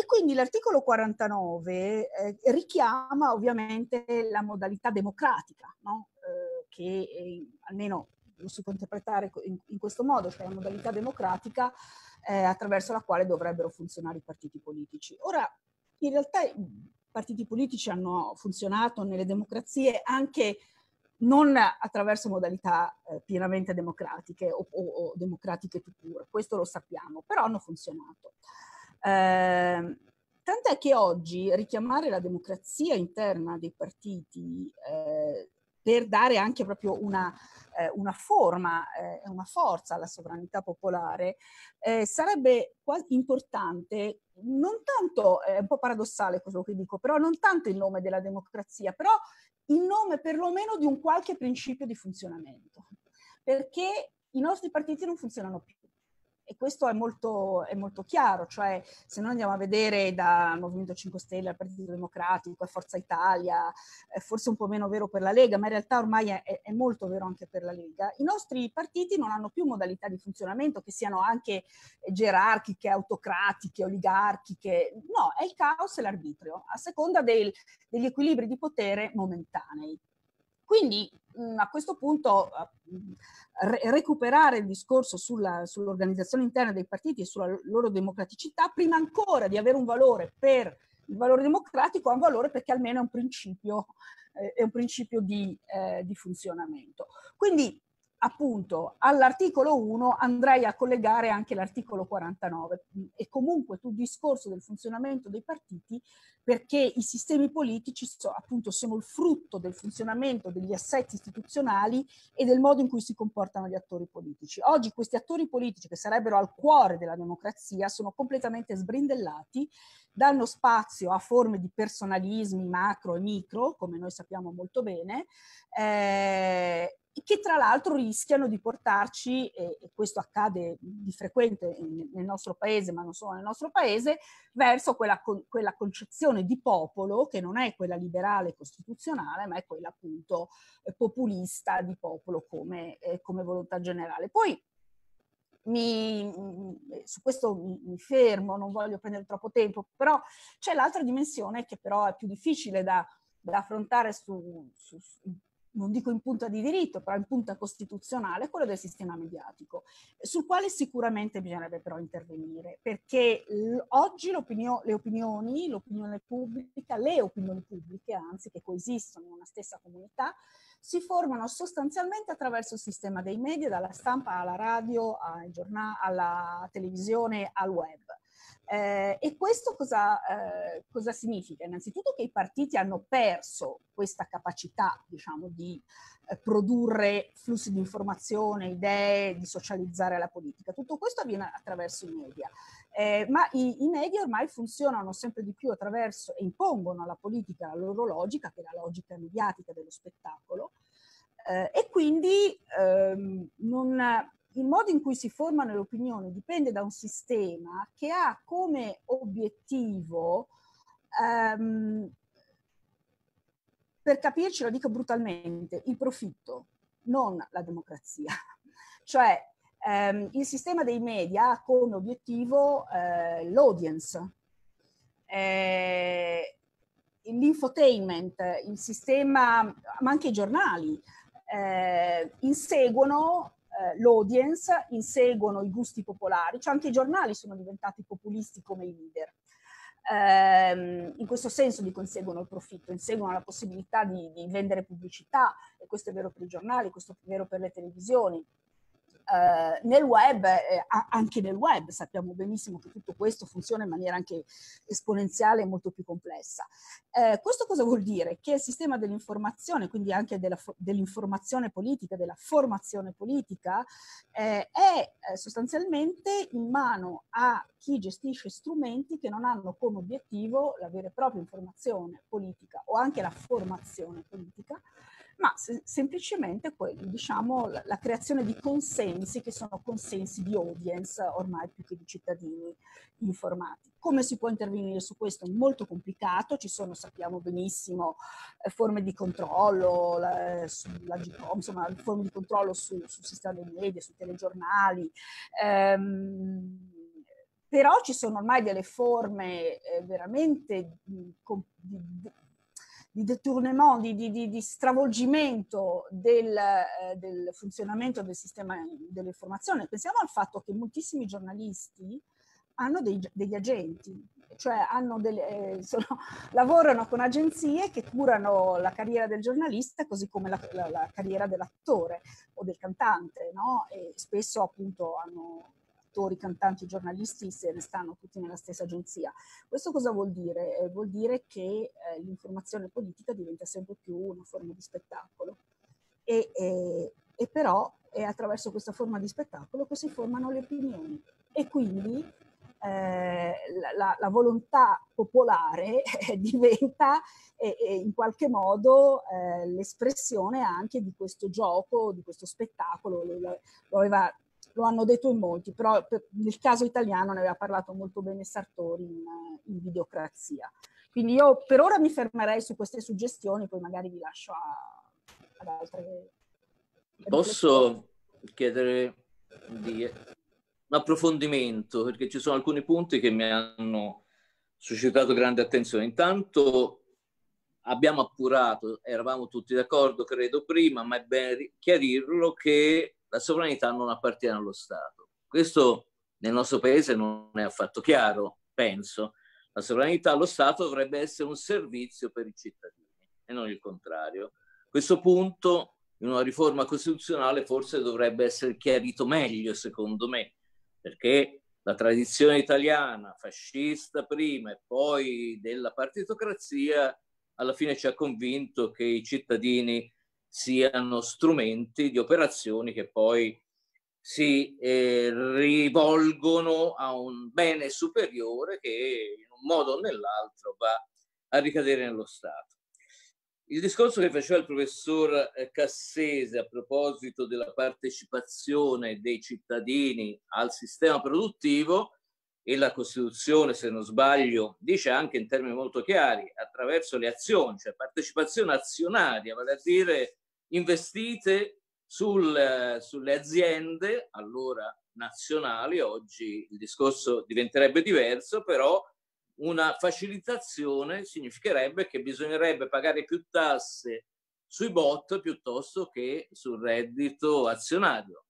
E quindi l'articolo 49 eh, richiama ovviamente la modalità democratica, no? eh, che eh, almeno lo si può interpretare in, in, questo modo, cioè la modalità democratica eh, attraverso la quale dovrebbero funzionare i partiti politici. Ora, in realtà i partiti politici hanno funzionato nelle democrazie anche non attraverso modalità eh, pienamente democratiche o, o, o democratiche tutture, questo lo sappiamo, però hanno funzionato. Ehm, tant'è che oggi richiamare la democrazia interna dei partiti eh, per dare anche proprio una, eh, una forma e eh, una forza alla sovranità popolare, eh, sarebbe quasi importante, non tanto, eh, è un po' paradossale quello che dico, però non tanto in nome della democrazia, però in nome perlomeno di un qualche principio di funzionamento, perché i nostri partiti non funzionano più. E questo è molto, è molto chiaro, cioè se noi andiamo a vedere dal Movimento 5 Stelle al Partito Democratico, a Forza Italia, è forse un po' meno vero per la Lega, ma in realtà ormai è, è molto vero anche per la Lega, i nostri partiti non hanno più modalità di funzionamento che siano anche gerarchiche, autocratiche, oligarchiche, no, è il caos e l'arbitrio, a seconda del, degli equilibri di potere momentanei. Quindi Mm, a questo punto eh, re- recuperare il discorso sulla, sull'organizzazione interna dei partiti e sulla loro democraticità, prima ancora di avere un valore per il valore democratico, ha un valore perché almeno è un principio, eh, è un principio di, eh, di funzionamento. Quindi appunto all'articolo 1 andrei a collegare anche l'articolo 49 mm, e comunque tutto il discorso del funzionamento dei partiti perché i sistemi politici so, appunto sono il frutto del funzionamento degli assetti istituzionali e del modo in cui si comportano gli attori politici. Oggi questi attori politici che sarebbero al cuore della democrazia sono completamente sbrindellati, danno spazio a forme di personalismi macro e micro, come noi sappiamo molto bene, eh, che tra l'altro rischiano di portarci, e, questo accade di frequente nel nostro paese, ma non solo nel nostro paese, verso quella, quella concezione di popolo che non è quella liberale costituzionale, ma è quella appunto eh, populista di popolo come, eh, come volontà generale. Poi mi, eh, su questo mi, mi, fermo, non voglio prendere troppo tempo, però c'è l'altra dimensione che però è più difficile da, da affrontare su, su, su non dico in punta di diritto, però in punta costituzionale, quello del sistema mediatico, sul quale sicuramente bisognerebbe però intervenire, perché oggi le opinioni, l'opinione pubblica, le opinioni pubbliche, anzi che coesistono in una stessa comunità, si formano sostanzialmente attraverso il sistema dei media, dalla stampa alla radio, alla televisione, al web. Eh, e questo cosa, eh, cosa, significa? Innanzitutto che i partiti hanno perso questa capacità diciamo, di eh, produrre flussi di informazione, idee, di socializzare la politica. Tutto questo avviene attraverso i media, eh, ma i, i, media ormai funzionano sempre di più attraverso e impongono alla politica la loro logica, che è la logica mediatica dello spettacolo, eh, e quindi ehm, non il modo in cui si formano le opinioni dipende da un sistema che ha come obiettivo, ehm, per capirci lo dico brutalmente, il profitto, non la democrazia. cioè ehm, il sistema dei media ha come obiettivo eh, l'audience. Eh, l'infotainment, il sistema, ma anche i giornali, eh, inseguono eh, l'audience, inseguono i gusti popolari, cioè anche i giornali sono diventati populisti come i leader. Ehm, in questo senso li conseguono il profitto, inseguono la possibilità di, di vendere pubblicità, e questo è vero per i giornali, questo è vero per le televisioni, eh, nel web, eh, anche nel web sappiamo benissimo che tutto questo funziona in maniera anche esponenziale e molto più complessa. Eh, questo cosa vuol dire? Che il sistema dell'informazione, quindi anche della, dell'informazione politica, della formazione politica, eh, è eh, sostanzialmente in mano a chi gestisce strumenti che non hanno come obiettivo la vera e propria informazione politica o anche la formazione politica, ma se, semplicemente quello, diciamo, la, la, creazione di consensi che sono consensi di audience ormai più che di cittadini informati. Come si può intervenire su questo? Molto complicato, ci sono, sappiamo benissimo, eh, forme di controllo la, sulla GCOM, insomma, forme di controllo sul su sistema dei media, sui telegiornali. Ehm, però ci sono ormai delle forme eh, veramente mh, di, di di detournement, di, di, di stravolgimento del, eh, del, funzionamento del sistema dell'informazione. Pensiamo al fatto che moltissimi giornalisti hanno dei, degli agenti, cioè delle, eh, sono, lavorano con agenzie che curano la carriera del giornalista così come la, la, la carriera dell'attore o del cantante, no? e spesso appunto hanno attori, cantanti, giornalisti se ne stanno tutti nella stessa agenzia. Questo cosa vuol dire? Eh, vuol dire che eh, l'informazione politica diventa sempre più una forma di spettacolo. E, eh, e però è attraverso questa forma di spettacolo che si formano le opinioni. E quindi eh, la, la, volontà popolare eh, diventa eh, in qualche modo eh, l'espressione anche di questo gioco, di questo spettacolo. Lo, lo aveva lo hanno detto in molti, però nel caso italiano ne aveva parlato molto bene Sartori in, in Videocrazia. Quindi io per ora mi fermerei su queste suggestioni, poi magari vi lascio a, ad altre. Posso chiedere di un approfondimento, perché ci sono alcuni punti che mi hanno suscitato grande attenzione. Intanto abbiamo appurato, eravamo tutti d'accordo credo prima, ma è bene chiarirlo che la sovranità non appartiene allo Stato. Questo nel nostro paese non è affatto chiaro, penso. La sovranità allo Stato dovrebbe essere un servizio per i cittadini e non il contrario. Questo punto in una riforma costituzionale forse dovrebbe essere chiarito meglio, secondo me, perché la tradizione italiana, fascista prima e poi della partitocrazia, alla fine ci ha convinto che i cittadini siano strumenti di operazioni che poi si eh, rivolgono a un bene superiore che in un modo o nell'altro va a ricadere nello Stato. Il discorso che faceva il professor eh, Cassese a proposito della partecipazione dei cittadini al sistema produttivo e la Costituzione, se non sbaglio, dice anche in termini molto chiari, attraverso le azioni, cioè partecipazione azionaria, vale a dire investite sul, sulle aziende, allora nazionali, oggi il discorso diventerebbe diverso, però una facilitazione significherebbe che bisognerebbe pagare più tasse sui bot piuttosto che sul reddito azionario,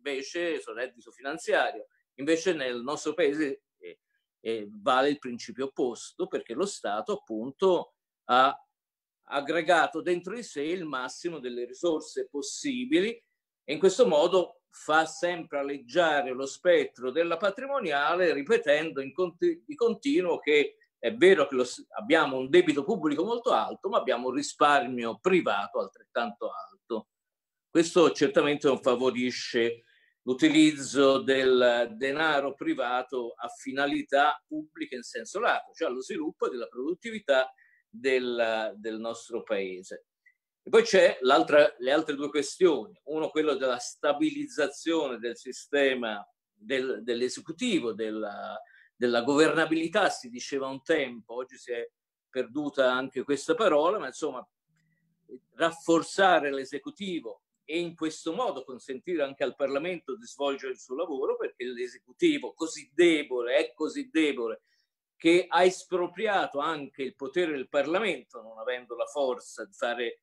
invece sul reddito finanziario Invece nel nostro paese eh, eh, vale il principio opposto perché lo Stato appunto ha aggregato dentro di sé il massimo delle risorse possibili e in questo modo fa sempre alleggiare lo spettro della patrimoniale ripetendo conti- di continuo che è vero che lo, abbiamo un debito pubblico molto alto, ma abbiamo un risparmio privato altrettanto alto. Questo certamente non favorisce l'utilizzo del denaro privato a finalità pubbliche in senso lato, cioè allo sviluppo della produttività del, del nostro paese. E poi c'è le altre due questioni, uno quello della stabilizzazione del sistema del, dell'esecutivo, della, della governabilità, si diceva un tempo, oggi si è perduta anche questa parola, ma insomma eh, rafforzare l'esecutivo e in questo modo consentire anche al Parlamento di svolgere il suo lavoro perché l'esecutivo così debole è così debole che ha espropriato anche il potere del Parlamento non avendo la forza di fare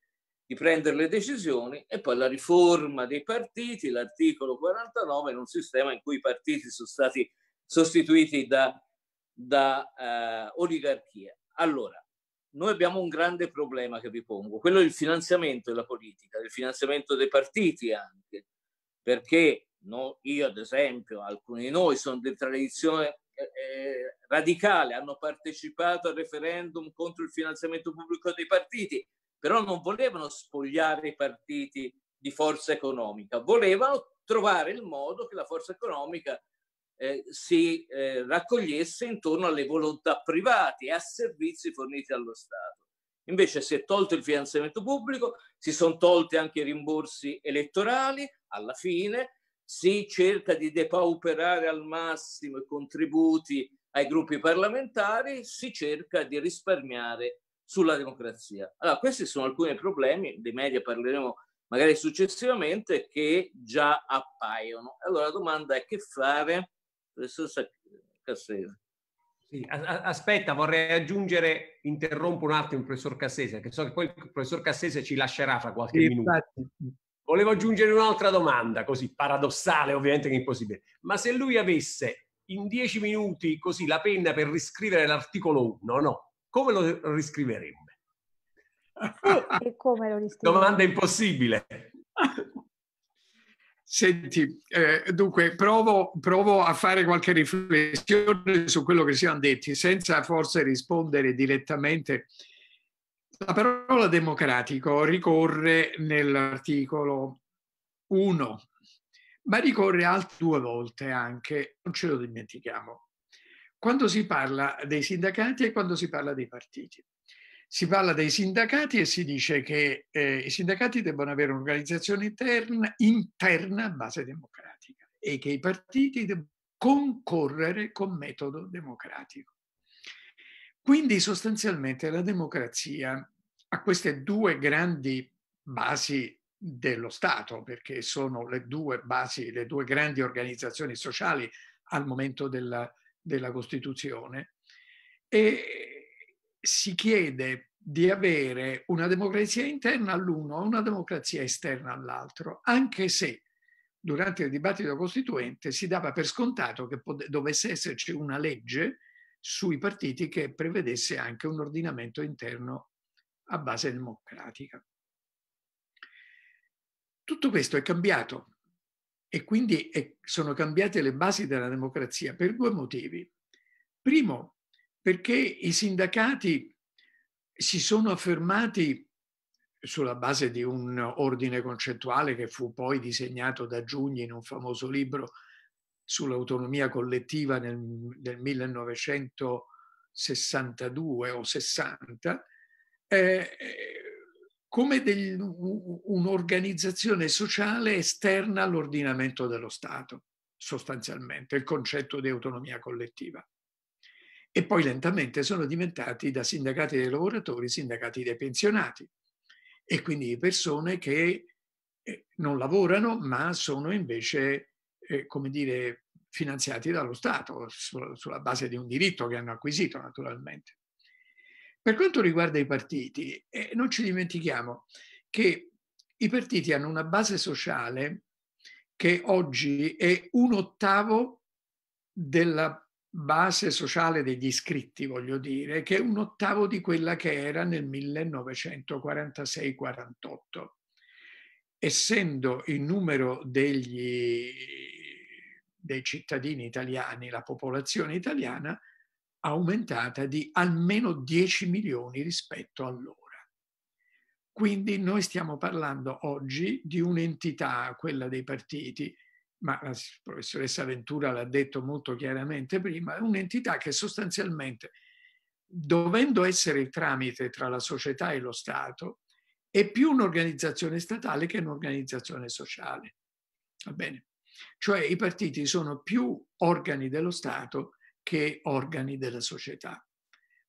di prendere le decisioni e poi la riforma dei partiti, l'articolo 49, in un sistema in cui i partiti sono stati sostituiti da, da eh, oligarchia. Allora, noi abbiamo un grande problema che vi pongo, quello del finanziamento della politica, del finanziamento dei partiti anche, perché no, io ad esempio, alcuni di noi sono di tradizione eh, eh radicale, hanno partecipato al referendum contro il finanziamento pubblico dei partiti, però non volevano spogliare i partiti di forza economica, volevano trovare il modo che la forza economica eh, si eh, raccogliesse intorno alle volontà private e a servizi forniti dallo Stato. Invece si è tolto il finanziamento pubblico, si sono tolti anche i rimborsi elettorali, alla fine si cerca di depauperare al massimo i contributi ai gruppi parlamentari, si cerca di risparmiare sulla democrazia. Allora, questi sono alcuni problemi, dei media parleremo magari successivamente, che già appaiono. Allora la domanda è che fare professor Cassese. Sì, aspetta, vorrei aggiungere, interrompo un attimo il professor Cassese, perché so che poi il professor Cassese ci lascerà fra qualche sì, minuto. Infatti. Volevo aggiungere un'altra domanda, così paradossale ovviamente che impossibile, ma se lui avesse in dieci minuti così la penna per riscrivere l'articolo 1, no? Come lo riscriverebbe? Sì, e come lo riscriverebbe? Domanda impossibile. Senti, eh, dunque, provo, provo, a fare qualche riflessione su quello che siamo detti, senza forse rispondere direttamente. La parola democratico ricorre nell'articolo 1, ma ricorre altre due volte anche, non ce lo dimentichiamo, quando si parla dei sindacati e quando si parla dei partiti si parla dei sindacati e si dice che eh, i sindacati debbano avere un'organizzazione interna, interna a base democratica e che i partiti debbano concorrere con metodo democratico. Quindi sostanzialmente la democrazia ha queste due grandi basi dello Stato, perché sono le due basi, le due grandi organizzazioni sociali al momento della, della Costituzione. E, si chiede di avere una democrazia interna all'uno e una democrazia esterna all'altro, anche se durante il dibattito costituente si dava per scontato che dovesse esserci una legge sui partiti che prevedesse anche un ordinamento interno a base democratica. Tutto questo è cambiato e quindi sono cambiate le basi della democrazia per due motivi. Primo, perché i sindacati si sono affermati sulla base di un ordine concettuale che fu poi disegnato da Giugni in un famoso libro sull'autonomia collettiva nel, nel 1962 o 60, eh, eh, come del, un'organizzazione sociale esterna all'ordinamento dello Stato, sostanzialmente, il concetto di autonomia collettiva e poi lentamente sono diventati da sindacati dei lavoratori sindacati dei pensionati e quindi persone che eh, non lavorano ma sono invece, eh, come dire, finanziati dallo Stato su, sulla base di un diritto che hanno acquisito naturalmente. Per quanto riguarda i partiti, eh, non ci dimentichiamo che i partiti hanno una base sociale che oggi è un ottavo della base sociale degli iscritti, voglio dire, che è un ottavo di quella che era nel 1946-48. Essendo il numero degli, dei cittadini italiani, la popolazione italiana, aumentata di almeno 10 milioni rispetto allora. Quindi noi stiamo parlando oggi di un'entità, quella dei partiti, ma la professoressa Ventura l'ha detto molto chiaramente prima, è un'entità che sostanzialmente, dovendo essere il tramite tra la società e lo Stato, è più un'organizzazione statale che un'organizzazione sociale. Va bene? Cioè i partiti sono più organi dello Stato che organi della società.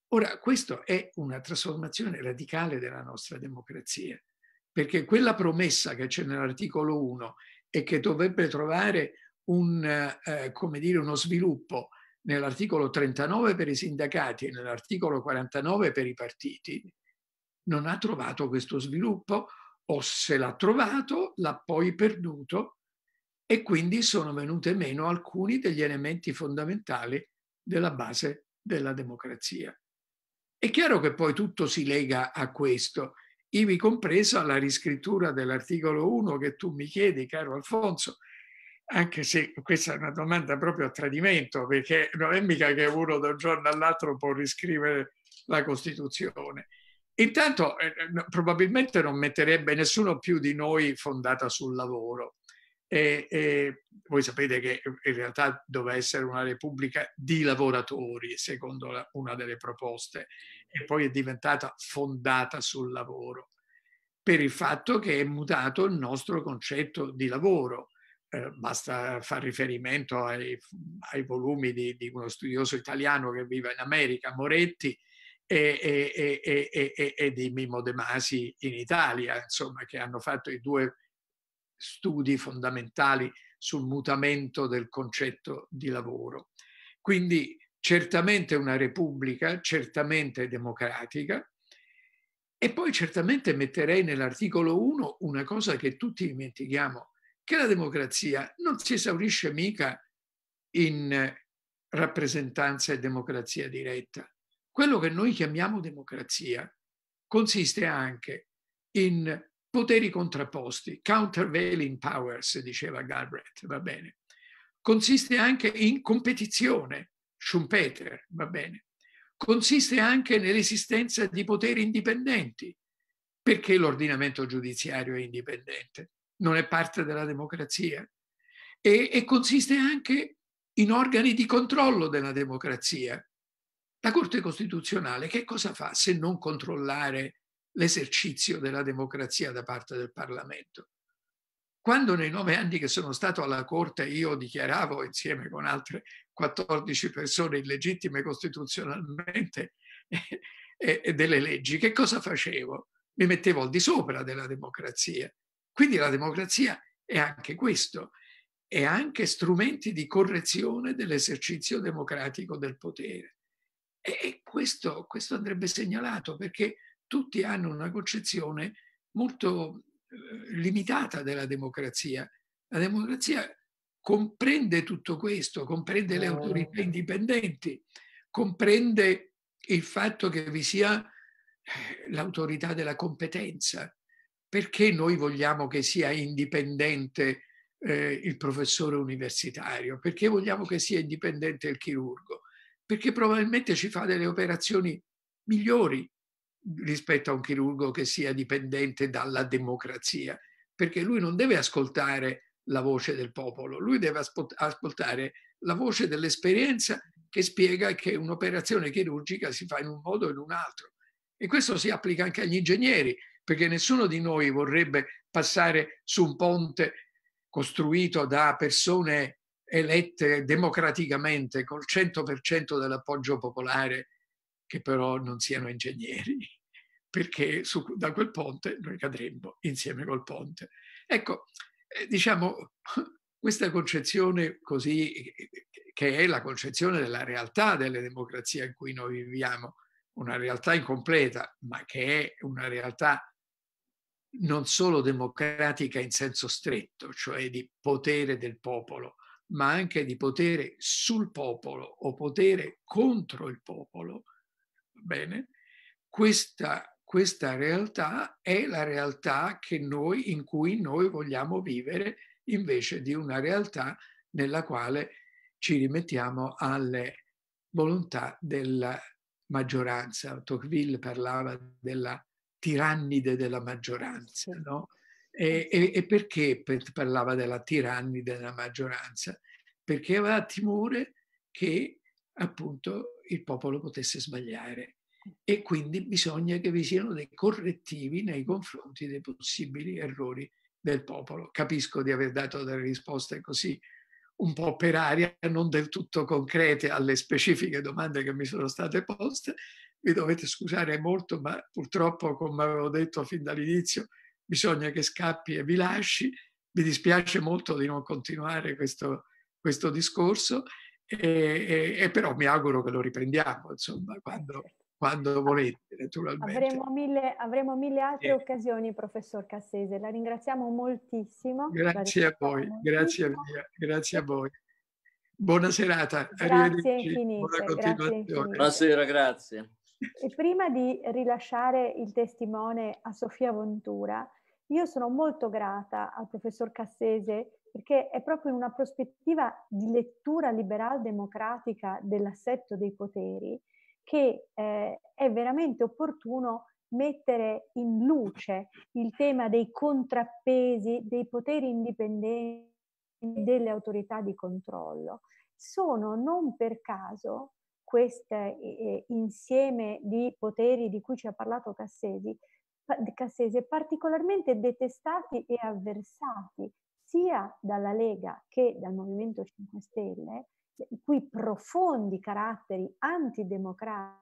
Ora, questa è una trasformazione radicale della nostra democrazia, perché quella promessa che c'è nell'articolo 1 e che dovrebbe trovare un, eh, come dire, uno sviluppo nell'articolo 39 per i sindacati e nell'articolo 49 per i partiti, non ha trovato questo sviluppo o se l'ha trovato l'ha poi perduto e quindi sono venute meno alcuni degli elementi fondamentali della base della democrazia. È chiaro che poi tutto si lega a questo ivi compresa la riscrittura dell'articolo 1 che tu mi chiedi, caro Alfonso, anche se questa è una domanda proprio a tradimento, perché non è mica che uno da un giorno all'altro può riscrivere la Costituzione. Intanto eh, probabilmente non metterebbe nessuno più di noi fondata sul lavoro, e, e, voi sapete che ehm, in realtà doveva essere una repubblica di lavoratori, secondo la, una delle proposte, e poi è diventata fondata sul lavoro, per il fatto che è mutato il nostro concetto di lavoro. Eh, basta far riferimento ai, ai volumi di, di, uno studioso italiano che vive in America, Moretti, e, e, e, e, di Mimo De Masi in Italia, insomma, che hanno fatto i due studi fondamentali sul mutamento del concetto di lavoro. Quindi certamente una repubblica, certamente democratica, e poi certamente metterei nell'articolo 1 una cosa che tutti dimentichiamo, che la democrazia non si esaurisce mica in rappresentanza e democrazia diretta. Quello che noi chiamiamo democrazia consiste anche in Poteri contrapposti, countervailing powers, diceva Galbraith, va bene. Consiste anche in competizione, Schumpeter, va bene. Consiste anche nell'esistenza di poteri indipendenti, perché l'ordinamento giudiziario è indipendente, non è parte della democrazia. E, e consiste anche in organi di controllo della democrazia. La Corte Costituzionale che cosa fa se non controllare l'esercizio della democrazia da parte del Parlamento. Quando nei nove anni che sono stato alla Corte io dichiaravo insieme con altre 14 persone illegittime costituzionalmente eh, eh, delle leggi, che cosa facevo? Mi mettevo al di sopra della democrazia. Quindi la democrazia è anche questo, è anche strumenti di correzione dell'esercizio democratico del potere. E questo, questo andrebbe segnalato perché tutti hanno una concezione molto eh, limitata della democrazia. La democrazia comprende tutto questo, comprende le eh. autorità indipendenti, comprende il fatto che vi sia eh, l'autorità della competenza. Perché noi vogliamo che sia indipendente eh, il professore universitario? Perché vogliamo che sia indipendente il chirurgo? Perché probabilmente ci fa delle operazioni migliori, rispetto a un chirurgo che sia dipendente dalla democrazia, perché lui non deve ascoltare la voce del popolo, lui deve ascoltare la voce dell'esperienza che spiega che un'operazione chirurgica si fa in un modo o in un altro. E questo si applica anche agli ingegneri, perché nessuno di noi vorrebbe passare su un ponte costruito da persone elette democraticamente col 100% dell'appoggio popolare che però non siano ingegneri, perché su, da quel ponte noi cadremmo insieme col ponte. Ecco, eh, diciamo, questa concezione così, che è la concezione della realtà delle democrazie in cui noi viviamo, una realtà incompleta, ma che è una realtà non solo democratica in senso stretto, cioè di potere del popolo, ma anche di potere sul popolo o potere contro il popolo, Bene, questa, questa realtà è la realtà noi, in cui noi vogliamo vivere invece di una realtà nella quale ci rimettiamo alle volontà della maggioranza. Tocqueville parlava della tirannide della maggioranza, no? E, e, e perché parlava della tirannide della maggioranza? Perché aveva timore che appunto il popolo potesse sbagliare e quindi bisogna che vi siano dei correttivi nei confronti dei possibili errori del popolo. Capisco di aver dato delle risposte così un po' per aria, non del tutto concrete alle specifiche domande che mi sono state poste. Vi dovete scusare molto, ma purtroppo, come avevo detto fin dall'inizio, bisogna che scappi e vi lasci. Mi dispiace molto di non continuare questo, questo discorso e, e, e però mi auguro che lo riprendiamo, insomma, quando, quando ah, volete, naturalmente. Avremo mille, avremo mille altre eh. occasioni, professor Cassese. La ringraziamo moltissimo. Grazie a voi, grazie a grazie a voi. Buona serata, grazie infinite, grazie infinite. Buonasera, grazie. E prima di rilasciare il testimone a Sofia Vontura, io sono molto grata al professor Cassese perché è proprio in una prospettiva di lettura liberal-democratica dell'assetto dei poteri che eh, è veramente opportuno mettere in luce il tema dei contrappesi, dei poteri indipendenti, delle autorità di controllo. Sono non per caso questo eh, insieme di poteri di cui ci ha parlato Cassesi, Cassese particolarmente detestati e avversati sia dalla Lega che dal Movimento 5 Stelle, cioè, i cui profondi caratteri antidemocratici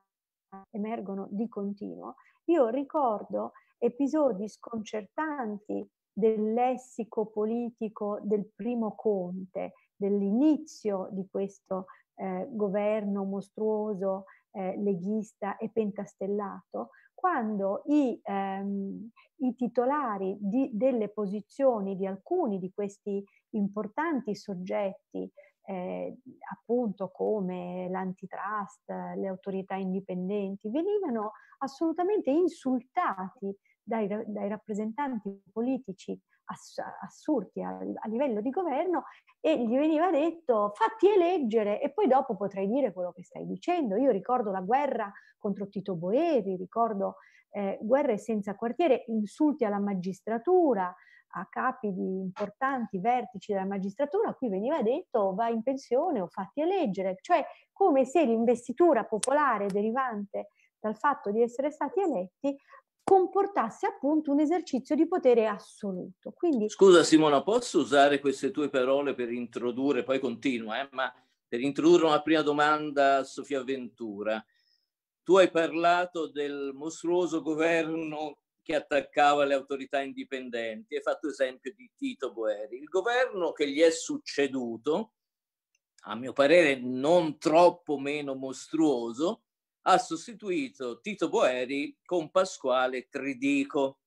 emergono di continuo, io ricordo episodi sconcertanti del lessico politico del primo Conte, dell'inizio di questo eh, governo mostruoso eh, leghista e pentastellato, quando i, ehm, i titolari di, delle posizioni di alcuni di questi importanti soggetti, eh, appunto come l'antitrust, le autorità indipendenti, venivano assolutamente insultati dai, dai rappresentanti politici ass- assurdi a, a livello di governo e gli veniva detto fatti eleggere e poi dopo potrai dire quello che stai dicendo. Io ricordo la guerra contro Tito Boeri, ricordo eh, guerre senza quartiere, insulti alla magistratura, a capi di importanti vertici della magistratura, qui veniva detto va in pensione o fatti eleggere, cioè come se l'investitura popolare derivante dal fatto di essere stati eletti comportasse appunto un esercizio di potere assoluto. Quindi... Scusa Simona, posso usare queste tue parole per introdurre, poi continua, eh, ma per introdurre una prima domanda a Sofia Ventura. Tu hai parlato del mostruoso governo che attaccava le autorità indipendenti, hai fatto esempio di Tito Boeri. Il governo che gli è succeduto, a mio parere non troppo meno mostruoso, ha sostituito Tito Boeri con Pasquale Tridico,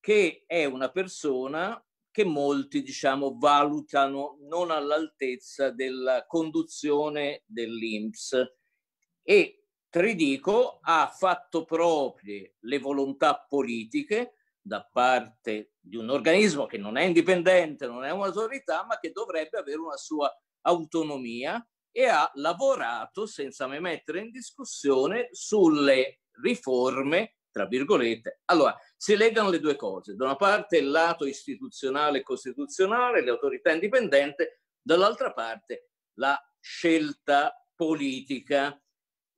che è una persona che molti diciamo, valutano non all'altezza della conduzione dell'Inps e Tridico ha fatto proprie le volontà politiche da parte di un organismo che non è indipendente, non è un'autorità, ma che dovrebbe avere una sua autonomia e ha lavorato senza mai mettere in discussione sulle riforme, tra virgolette. Allora, si legano le due cose. Da una parte il lato istituzionale e costituzionale, le autorità indipendenti, dall'altra parte la scelta politica.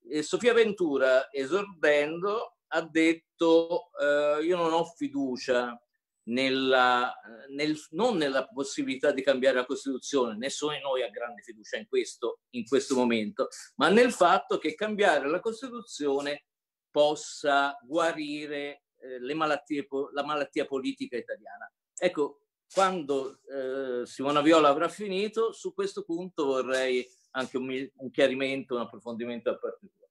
E Sofia Ventura, esordendo, ha detto eh, io non ho fiducia nella, nel, non nella possibilità di cambiare la Costituzione, nessuno di noi ha grande fiducia in questo, in questo momento, ma nel fatto che cambiare la Costituzione possa guarire eh, le malattie, la malattia politica italiana. Ecco, quando eh, Simona Viola avrà finito, su questo punto vorrei anche un, un chiarimento, un approfondimento a parte tua.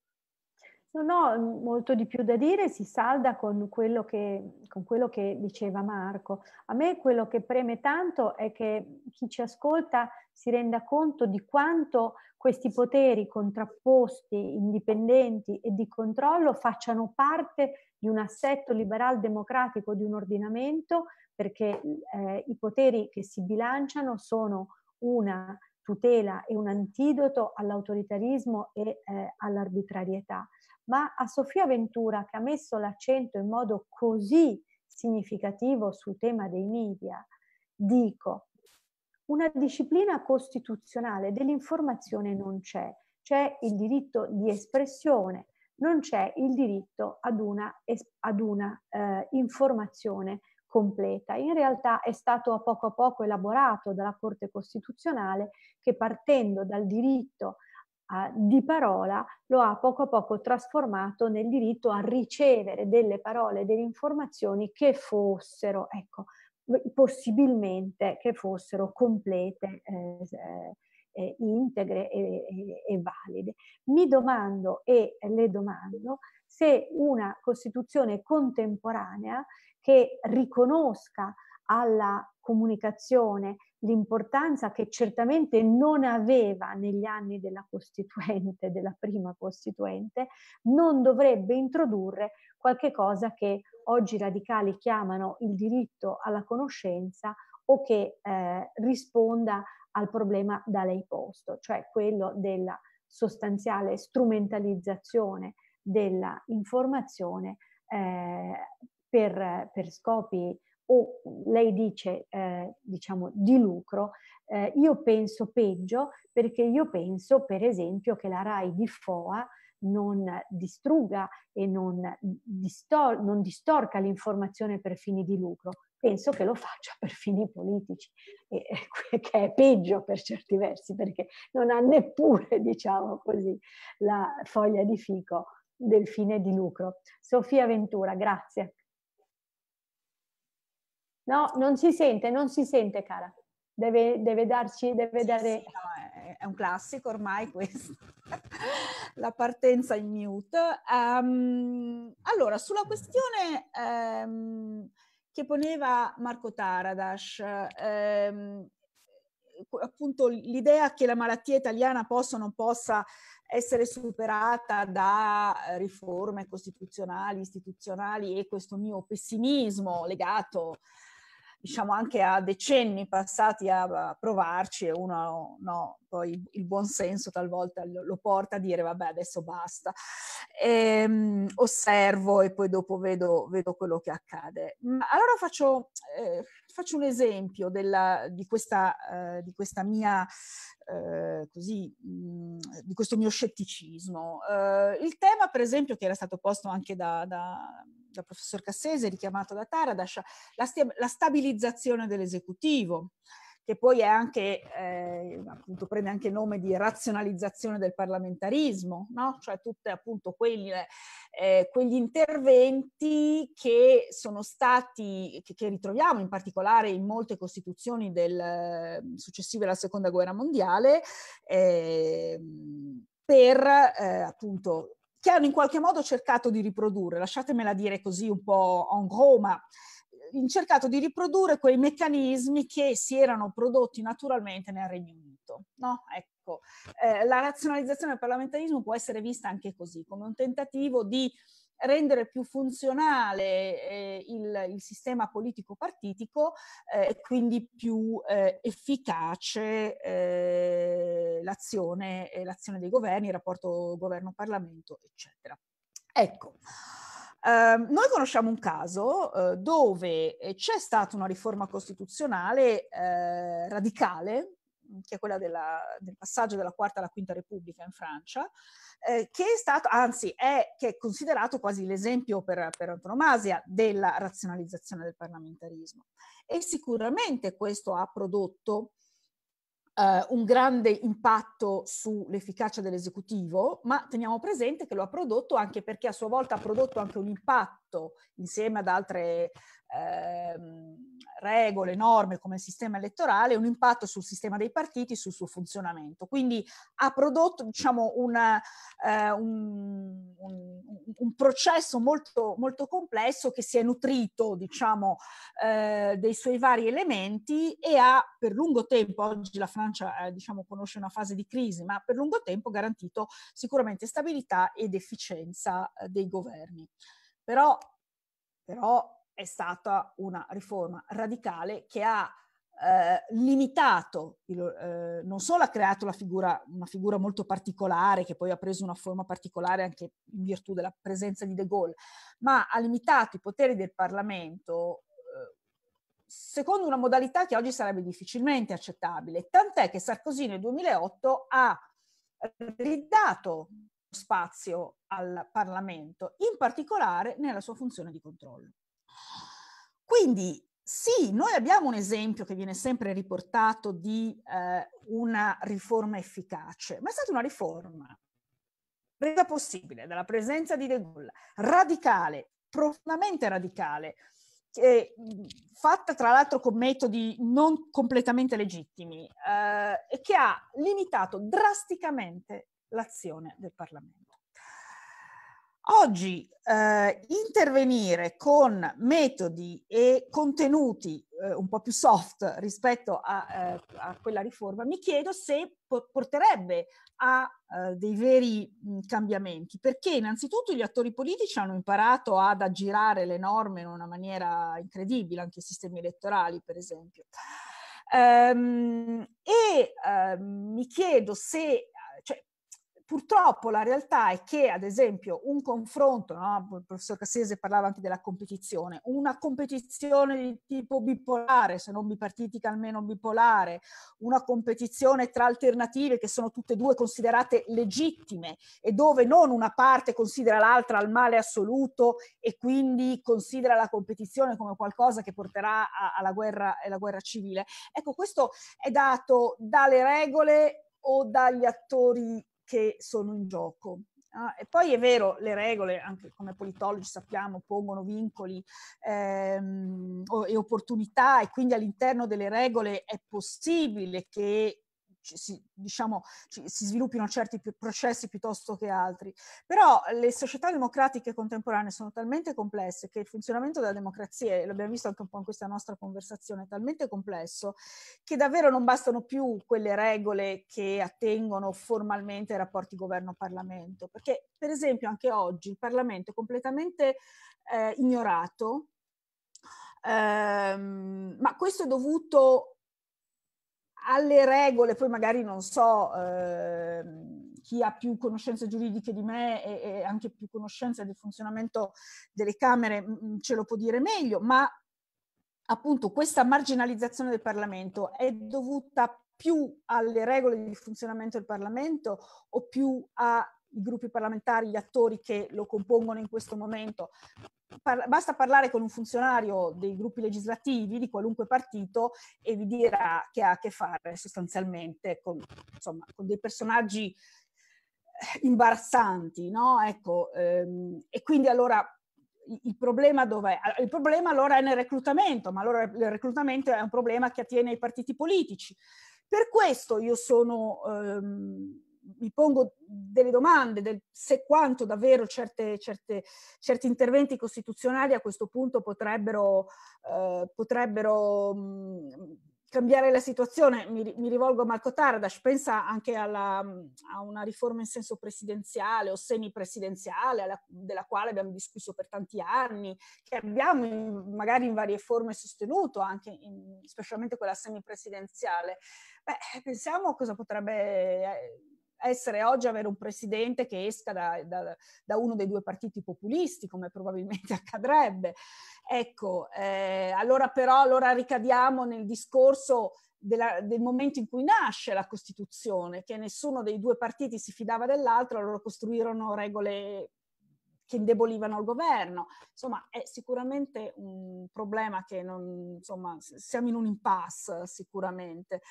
Non ho molto di più da dire, si salda con quello, che, con quello che diceva Marco. A me quello che preme tanto è che chi ci ascolta si renda conto di quanto questi poteri contrapposti, indipendenti e di controllo facciano parte di un assetto liberal-democratico di un ordinamento, perché eh, i poteri che si bilanciano sono una tutela e un antidoto all'autoritarismo e eh, all'arbitrarietà ma a Sofia Ventura che ha messo l'accento in modo così significativo sul tema dei media, dico, una disciplina costituzionale dell'informazione non c'è, c'è il diritto di espressione, non c'è il diritto ad una, ad una eh, informazione completa. In realtà è stato a poco a poco elaborato dalla Corte Costituzionale che partendo dal diritto eh, di parola lo ha poco a poco trasformato nel diritto a ricevere delle parole, delle informazioni che fossero, ecco, possibilmente che fossero complete. Eh, eh, integre e, e, e, valide. Mi domando e le domando se una Costituzione contemporanea che riconosca alla comunicazione l'importanza che certamente non aveva negli anni della Costituente, della prima Costituente, non dovrebbe introdurre qualche cosa che oggi i radicali chiamano il diritto alla conoscenza o che eh, risponda al problema da lei posto, cioè quello della sostanziale strumentalizzazione della informazione eh, per, per, scopi o lei dice, eh, diciamo, di lucro, eh, io penso peggio perché io penso, per esempio, che la RAI di FOA non distrugga e non, distor- non distorca l'informazione per fini di lucro. Penso che lo faccia per fini politici, e, che è peggio per certi versi, perché non ha neppure, diciamo così, la foglia di fico del fine di lucro. Sofia Ventura, grazie. No, non si sente, non si sente, cara. Deve, deve darci, deve sì, dare... Sì, no, è, è, un classico ormai questo. La partenza in mute. Um, allora, sulla questione um, che poneva Marco Taradash, um, appunto l'idea che la malattia italiana possa o non possa essere superata da riforme costituzionali, istituzionali e questo mio pessimismo legato diciamo anche a decenni passati a provarci e uno no, poi il buon senso talvolta lo porta a dire vabbè adesso basta, e, ehm, osservo e poi dopo vedo, vedo quello che accade. Allora faccio, eh, faccio un esempio della, di, questa, eh, di, questa, mia, eh, così, mh, mm, di questo mio scetticismo. Eh, il tema per esempio che era stato posto anche da, da dal professor Cassese, richiamato da Taradash, la, st- la stabilizzazione dell'esecutivo che poi anche, eh, appunto, prende anche il nome di razionalizzazione del parlamentarismo, no? cioè tutti appunto quelli, eh, quegli interventi che sono stati, che, che, ritroviamo in particolare in molte costituzioni del, successive alla seconda guerra mondiale, ehm, eh, per appunto che hanno in qualche modo cercato di riprodurre, lasciatemela dire così un po' en gros, eh, cercato di riprodurre quei meccanismi che si erano prodotti naturalmente nel Regno Unito. No? Ecco, eh, la razionalizzazione del parlamentarismo può essere vista anche così, come un tentativo di rendere più funzionale eh, il, il, sistema politico partitico eh, e eh, quindi più eh, efficace eh, l'azione, eh, l'azione dei governi, il rapporto governo-parlamento, eccetera. Ecco. Eh, noi conosciamo un caso eh, dove c'è stata una riforma costituzionale eh, radicale che è quella della, del passaggio dalla quarta alla quinta Repubblica in Francia, eh, che è stato, anzi, è, che è considerato quasi l'esempio per, per antonomasia della razionalizzazione del parlamentarismo. E sicuramente questo ha prodotto Uh, un grande impatto sull'efficacia dell'esecutivo, ma teniamo presente che lo ha prodotto anche perché a sua volta ha prodotto anche un impatto insieme ad altre Ehm, regole, norme come il sistema elettorale, un impatto sul sistema dei partiti, sul suo funzionamento. Quindi ha prodotto diciamo, una, eh, un, un, un, processo molto, molto, complesso che si è nutrito diciamo, eh, dei suoi vari elementi e ha per lungo tempo, oggi la Francia eh, diciamo, conosce una fase di crisi, ma per lungo tempo garantito sicuramente stabilità ed efficienza eh, dei governi. Però, però è stata una riforma radicale che ha eh, limitato, il, eh, non solo ha creato figura, una figura molto particolare, che poi ha preso una forma particolare anche in virtù della presenza di De Gaulle, ma ha limitato i poteri del Parlamento eh, secondo una modalità che oggi sarebbe difficilmente accettabile, tant'è che Sarkozy nel 2008 ha ridato spazio al Parlamento, in particolare nella sua funzione di controllo. Quindi sì, noi abbiamo un esempio che viene sempre riportato di eh, una riforma efficace, ma è stata una riforma resa possibile dalla presenza di De Gaulle, radicale, profondamente radicale, eh, fatta tra l'altro con metodi non completamente legittimi eh, e che ha limitato drasticamente l'azione del Parlamento. Oggi eh, intervenire con metodi e contenuti eh, un po' più soft rispetto a, eh, a quella riforma, mi chiedo se po- porterebbe a eh, dei veri mh, cambiamenti, perché innanzitutto gli attori politici hanno imparato ad aggirare le norme in una maniera incredibile, anche i sistemi elettorali per esempio. Um, e uh, mi chiedo se Purtroppo la realtà è che, ad esempio, un confronto, no? il professor Cassese parlava anche della competizione, una competizione di tipo bipolare, se non bipartitica almeno bipolare, una competizione tra alternative che sono tutte e due considerate legittime e dove non una parte considera l'altra al male assoluto e quindi considera la competizione come qualcosa che porterà alla guerra, alla guerra civile. Ecco, questo è dato dalle regole o dagli attori che sono in gioco. Ah, e poi è vero, le regole, anche come politologi sappiamo, pongono vincoli ehm, e opportunità e quindi all'interno delle regole è possibile che si, diciamo, ci, si sviluppino certi più processi piuttosto che altri. Però le società democratiche contemporanee sono talmente complesse che il funzionamento della democrazia, e l'abbiamo visto anche un po' in questa nostra conversazione, è talmente complesso che davvero non bastano più quelle regole che attengono formalmente ai rapporti governo-parlamento. Perché, per esempio, anche oggi il Parlamento è completamente eh, ignorato. Ehm, ma questo è dovuto alle regole, poi magari non so eh, chi ha più conoscenze giuridiche di me e, e anche più conoscenze del funzionamento delle Camere mh, ce lo può dire meglio, ma appunto questa marginalizzazione del Parlamento è dovuta più alle regole di funzionamento del Parlamento o più a i gruppi parlamentari, gli attori che lo compongono in questo momento. Par- basta parlare con un funzionario dei gruppi legislativi di qualunque partito e vi dirà che ha a che fare sostanzialmente con, insomma, con dei personaggi eh, imbarazzanti, no? Ecco, ehm, e quindi allora il problema dov'è? Il problema allora è nel reclutamento, ma allora il reclutamento è un problema che attiene ai partiti politici. Per questo io sono... Ehm, mi pongo delle domande del se quanto davvero certe, certe, certi interventi costituzionali a questo punto potrebbero, eh, potrebbero mh, mm, cambiare la situazione. Mi, mi, rivolgo a Marco Tardas, pensa anche alla, a una riforma in senso presidenziale o semipresidenziale, alla, della quale abbiamo discusso per tanti anni, che abbiamo in, magari in varie forme sostenuto, anche in, specialmente quella semipresidenziale. Beh, pensiamo a cosa potrebbe eh, essere oggi avere un presidente che esca da, da, da uno dei due partiti populisti, come probabilmente accadrebbe. Ecco, eh, allora però allora ricadiamo nel discorso della, del momento in cui nasce la Costituzione, che nessuno dei due partiti si fidava dell'altro, allora costruirono regole che indebolivano il governo. Insomma, è sicuramente un problema che non, insomma, siamo in un impasse sicuramente.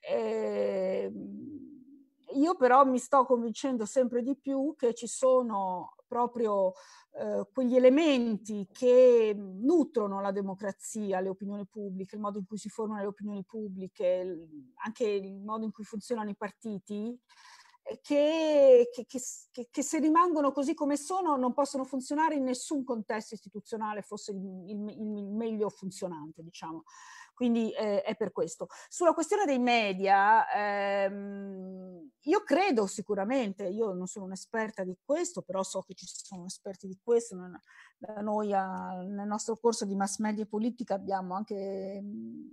E, ehm, io però mi sto convincendo sempre di più che ci sono proprio eh, quegli elementi che nutrono la democrazia, le opinioni pubbliche, il modo in cui si formano le opinioni pubbliche, anche il modo in cui funzionano i partiti, eh, che, che, che, che, se rimangono così come sono non possono funzionare in nessun contesto istituzionale, fosse il, il, il meglio funzionante, diciamo. Quindi eh, è per questo. Sulla questione dei media, ehm, io credo sicuramente, io non sono un'esperta di questo, però so che ci sono esperti di questo. Non, da noi a, nel nostro corso di mass media e politica abbiamo anche mm,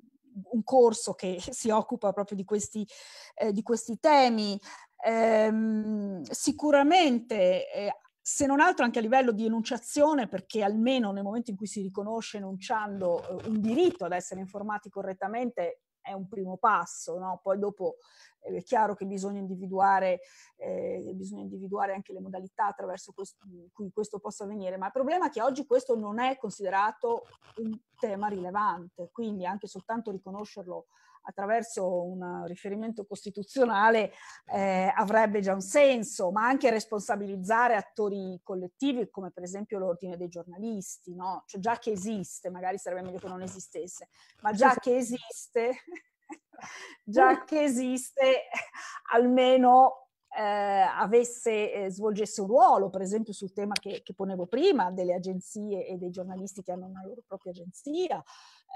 un corso che si occupa proprio di questi, eh, di questi temi. Ehm, sicuramente eh, se non altro anche a livello di enunciazione, perché almeno nel momento in cui si riconosce enunciando eh, un diritto ad essere informati correttamente è un primo passo, no? poi dopo eh, è chiaro che bisogna individuare, eh, bisogna individuare anche le modalità attraverso questo, cui questo possa avvenire, ma il problema è che oggi questo non è considerato un tema rilevante, quindi anche soltanto riconoscerlo attraverso un riferimento costituzionale eh, avrebbe già un senso, ma anche responsabilizzare attori collettivi come per esempio l'ordine dei giornalisti, no? cioè, già che esiste, magari sarebbe meglio che non esistesse, ma già che esiste, già che esiste, almeno eh, avesse, eh, svolgesse un ruolo, per esempio sul tema che, che, ponevo prima, delle agenzie e dei giornalisti che hanno una loro propria agenzia,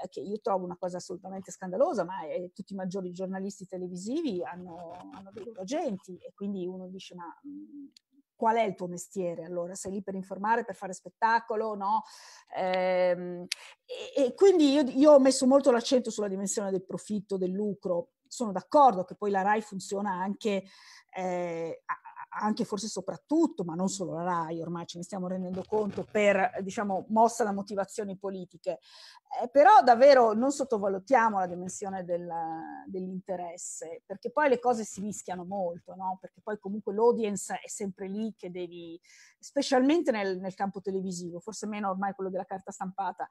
eh, che io trovo una cosa assolutamente scandalosa, ma eh, tutti i maggiori giornalisti televisivi hanno, hanno dei loro agenti e quindi uno dice ma mhmm, qual è il tuo mestiere allora? Sei lì per informare, per fare spettacolo, no? Ehm, e, e, quindi io, io ho messo molto l'accento sulla dimensione del profitto, del lucro, sono d'accordo che poi la RAI funziona anche eh, anche forse soprattutto, ma non solo la RAI, ormai ce ne stiamo rendendo conto, per, diciamo, mossa da motivazioni politiche. Eh, però davvero non sottovalutiamo la dimensione del, dell'interesse, perché poi le cose si mischiano molto, no? perché poi comunque l'audience è sempre lì che devi, specialmente nel, nel campo televisivo, forse meno ormai quello della carta stampata,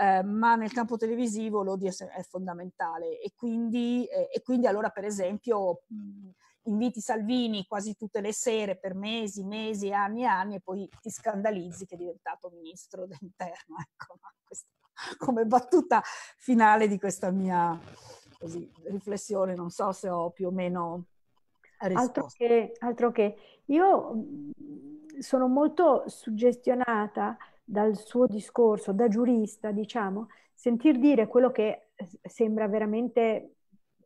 eh, ma nel campo televisivo l'audience è fondamentale e quindi, eh, e quindi allora per esempio... Mh, inviti Salvini quasi tutte le sere per mesi, mesi, anni e anni e poi ti scandalizzi che è diventato ministro dell'interno. Ecco, questa, come battuta finale di questa mia così, riflessione, non so se ho più o meno risposto. Altro che, altro che. io mhmm, sono molto suggestionata dal suo discorso, da giurista, diciamo, sentir dire quello che eh, sembra veramente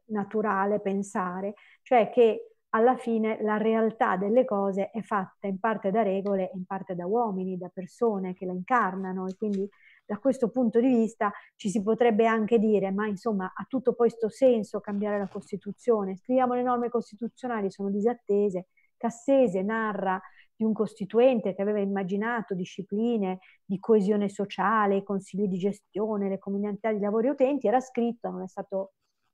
naturale pensare, cioè che alla fine la realtà delle cose è fatta in parte da regole e in parte da uomini, da persone che la incarnano e quindi da questo punto di vista ci si potrebbe anche dire, ma insomma ha tutto questo senso cambiare la Costituzione, scriviamo le norme costituzionali, sono disattese, Cassese narra di un costituente che aveva immaginato discipline di coesione sociale, i consigli di gestione, le comunità di lavori utenti, era scritto, non è, stato,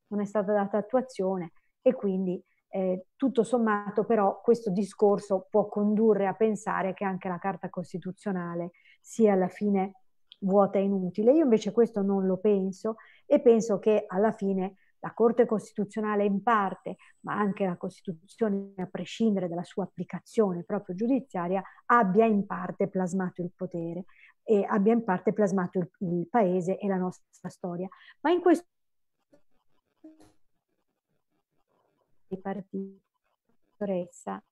non è stata data attuazione e quindi eh, tutto sommato però questo discorso può condurre a pensare che anche la Carta Costituzionale sia alla fine vuota e inutile. Io invece questo non lo penso e penso che alla fine la Corte Costituzionale in parte, ma anche la Costituzione a prescindere dalla sua applicazione proprio giudiziaria, abbia in parte plasmato il potere e abbia in parte plasmato il, il paese e la nostra storia. Ma in questo di partire professoressa.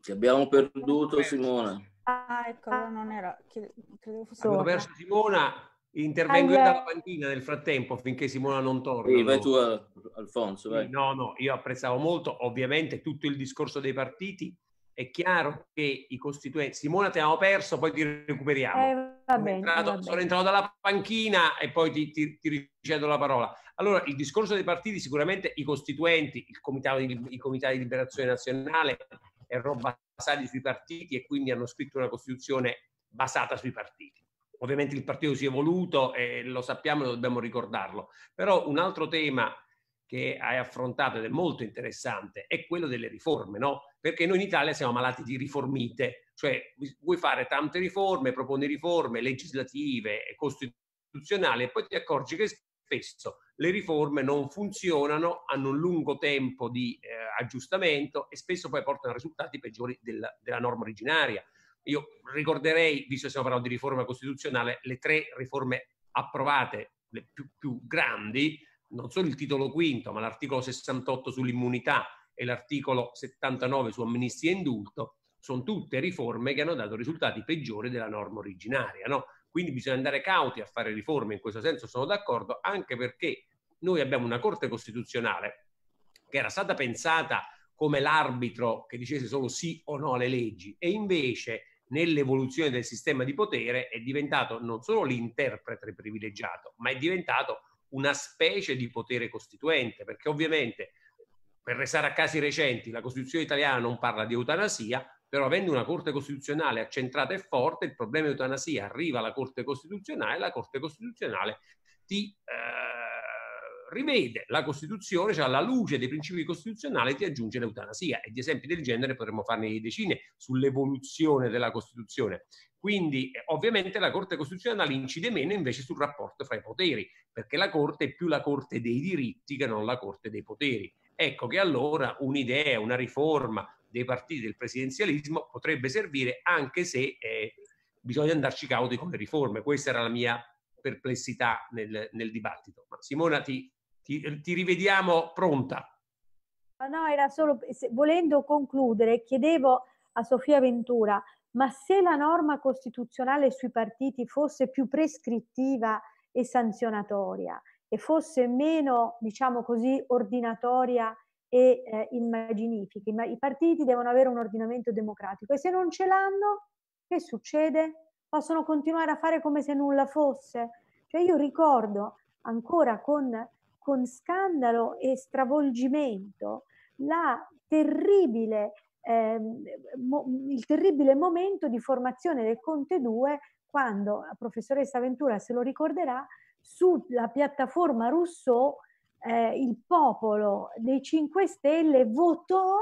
Ti abbiamo perduto Simona. Ah, ecco, non era. Credo fosse... Abbiamo perso Simona. Intervengo io dalla panchina nel frattempo finché Simona non torna. Sì, vai tu Alfonso, vai. No, no, io apprezzavo molto ovviamente tutto il discorso dei partiti. È chiaro che i costituenti... Simona te l'abbiamo perso, poi ti recuperiamo. Eh, bene, entrato, sono entrato dalla panchina e poi ti, ti, ti, ricevo la parola. Allora, il discorso dei partiti, sicuramente i costituenti, il comitato di, i comitati di liberazione nazionale erano basati sui partiti e quindi hanno scritto una Costituzione basata sui partiti. Ovviamente il partito si è evoluto e lo sappiamo e dobbiamo ricordarlo. Però un altro tema che hai affrontato ed è molto interessante è quello delle riforme, no? perché noi in Italia siamo malati di riformite, cioè vuoi fare tante riforme, proponi riforme legislative e costituzionali e poi ti accorgi che spesso le riforme non funzionano, hanno un lungo tempo di eh, aggiustamento e spesso poi portano a risultati peggiori della, della norma originaria. Io ricorderei, visto che stiamo parlando di riforma costituzionale, le tre riforme approvate, le più, più grandi, non solo il titolo quinto, ma l'articolo 68 sull'immunità, e l'articolo 79 su amnistia e indulto, sono tutte riforme che hanno dato risultati peggiori della norma originaria. No? Quindi bisogna andare cauti a fare riforme, in questo senso sono d'accordo, anche perché noi abbiamo una Corte Costituzionale che era stata pensata come l'arbitro che dicesse solo sì o no alle leggi e invece nell'evoluzione del sistema di potere è diventato non solo l'interprete privilegiato, ma è diventato una specie di potere costituente, perché ovviamente per restare a casi recenti, la Costituzione italiana non parla di eutanasia, però avendo una Corte Costituzionale accentrata e forte, il problema di eutanasia arriva alla Corte Costituzionale, e la Corte Costituzionale ti eh, rivede la Costituzione, cioè alla luce dei principi costituzionali ti aggiunge l'eutanasia e di esempi del genere potremmo farne decine sull'evoluzione della Costituzione. Quindi eh, ovviamente la Corte Costituzionale incide meno invece sul rapporto fra i poteri, perché la Corte è più la Corte dei diritti che non la Corte dei poteri ecco che allora un'idea, una riforma dei partiti del presidenzialismo potrebbe servire anche se eh, bisogna andarci cauti con le riforme. Questa era la mia perplessità nel, nel dibattito. Ma Simona, ti, ti, ti rivediamo pronta. no, era solo volendo concludere, chiedevo a Sofia Ventura, ma se la norma costituzionale sui partiti fosse più prescrittiva e sanzionatoria, e fosse meno, diciamo così, ordinatoria e eh, immaginifica. I partiti devono avere un ordinamento democratico e se non ce l'hanno, che succede? Possono continuare a fare come se nulla fosse. Cioè io ricordo ancora con, con scandalo e stravolgimento la terribile Ehm, mo, il terribile momento di formazione del Conte 2 quando la professoressa Ventura se lo ricorderà sulla piattaforma Rousseau eh, il popolo dei 5 Stelle votò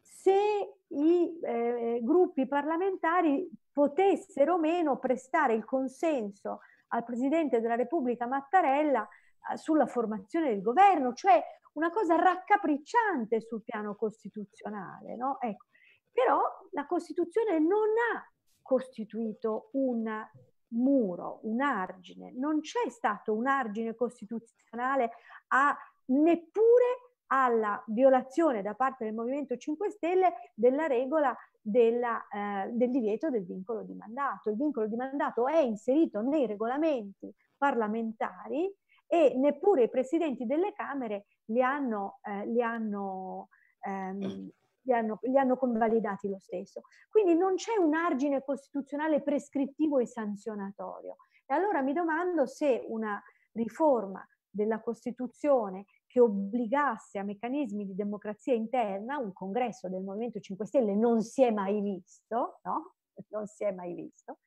se i eh, gruppi parlamentari potessero o meno prestare il consenso al Presidente della Repubblica Mattarella eh, sulla formazione del governo, cioè una cosa raccapricciante sul piano costituzionale. No? Ecco. Però la Costituzione non ha costituito una muro, un argine, non c'è stato un argine costituzionale a, neppure alla violazione da parte del Movimento 5 Stelle della regola della, eh, del divieto del vincolo di mandato. Il vincolo di mandato è inserito nei regolamenti parlamentari e neppure i presidenti delle Camere li hanno, eh, li hanno ehm, mm li hanno, li hanno convalidati lo stesso. Quindi non c'è un argine costituzionale prescrittivo e sanzionatorio. E allora mi domando se una riforma della Costituzione che obbligasse a meccanismi di democrazia interna, un congresso del Movimento 5 Stelle non si è mai visto, no? Non si è mai visto,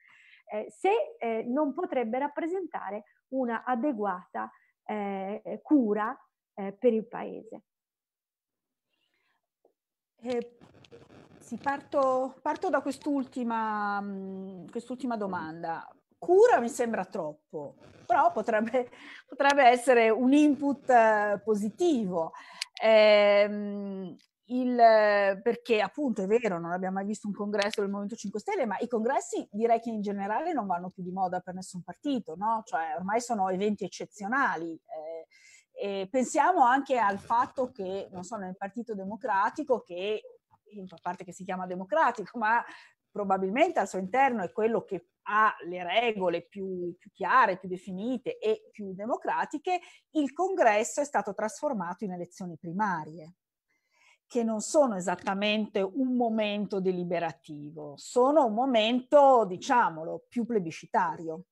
eh, se eh, non potrebbe rappresentare una adeguata eh, cura eh, per il Paese. Eh, sì, parto, parto da quest'ultima, mm, quest'ultima, domanda. Cura mi sembra troppo, però potrebbe, potrebbe essere un input eh, positivo. Eh, il, perché appunto è vero, non abbiamo mai visto un congresso del Movimento 5 Stelle, ma i congressi direi che in generale non vanno più di moda per nessun partito, no? Cioè ormai sono eventi eccezionali. Eh, e pensiamo anche al fatto che, non so, nel Partito Democratico, che a parte che si chiama democratico, ma probabilmente al suo interno è quello che ha le regole più, più, chiare, più definite e più democratiche, il congresso è stato trasformato in elezioni primarie, che non sono esattamente un momento deliberativo, sono un momento, diciamolo, più plebiscitario.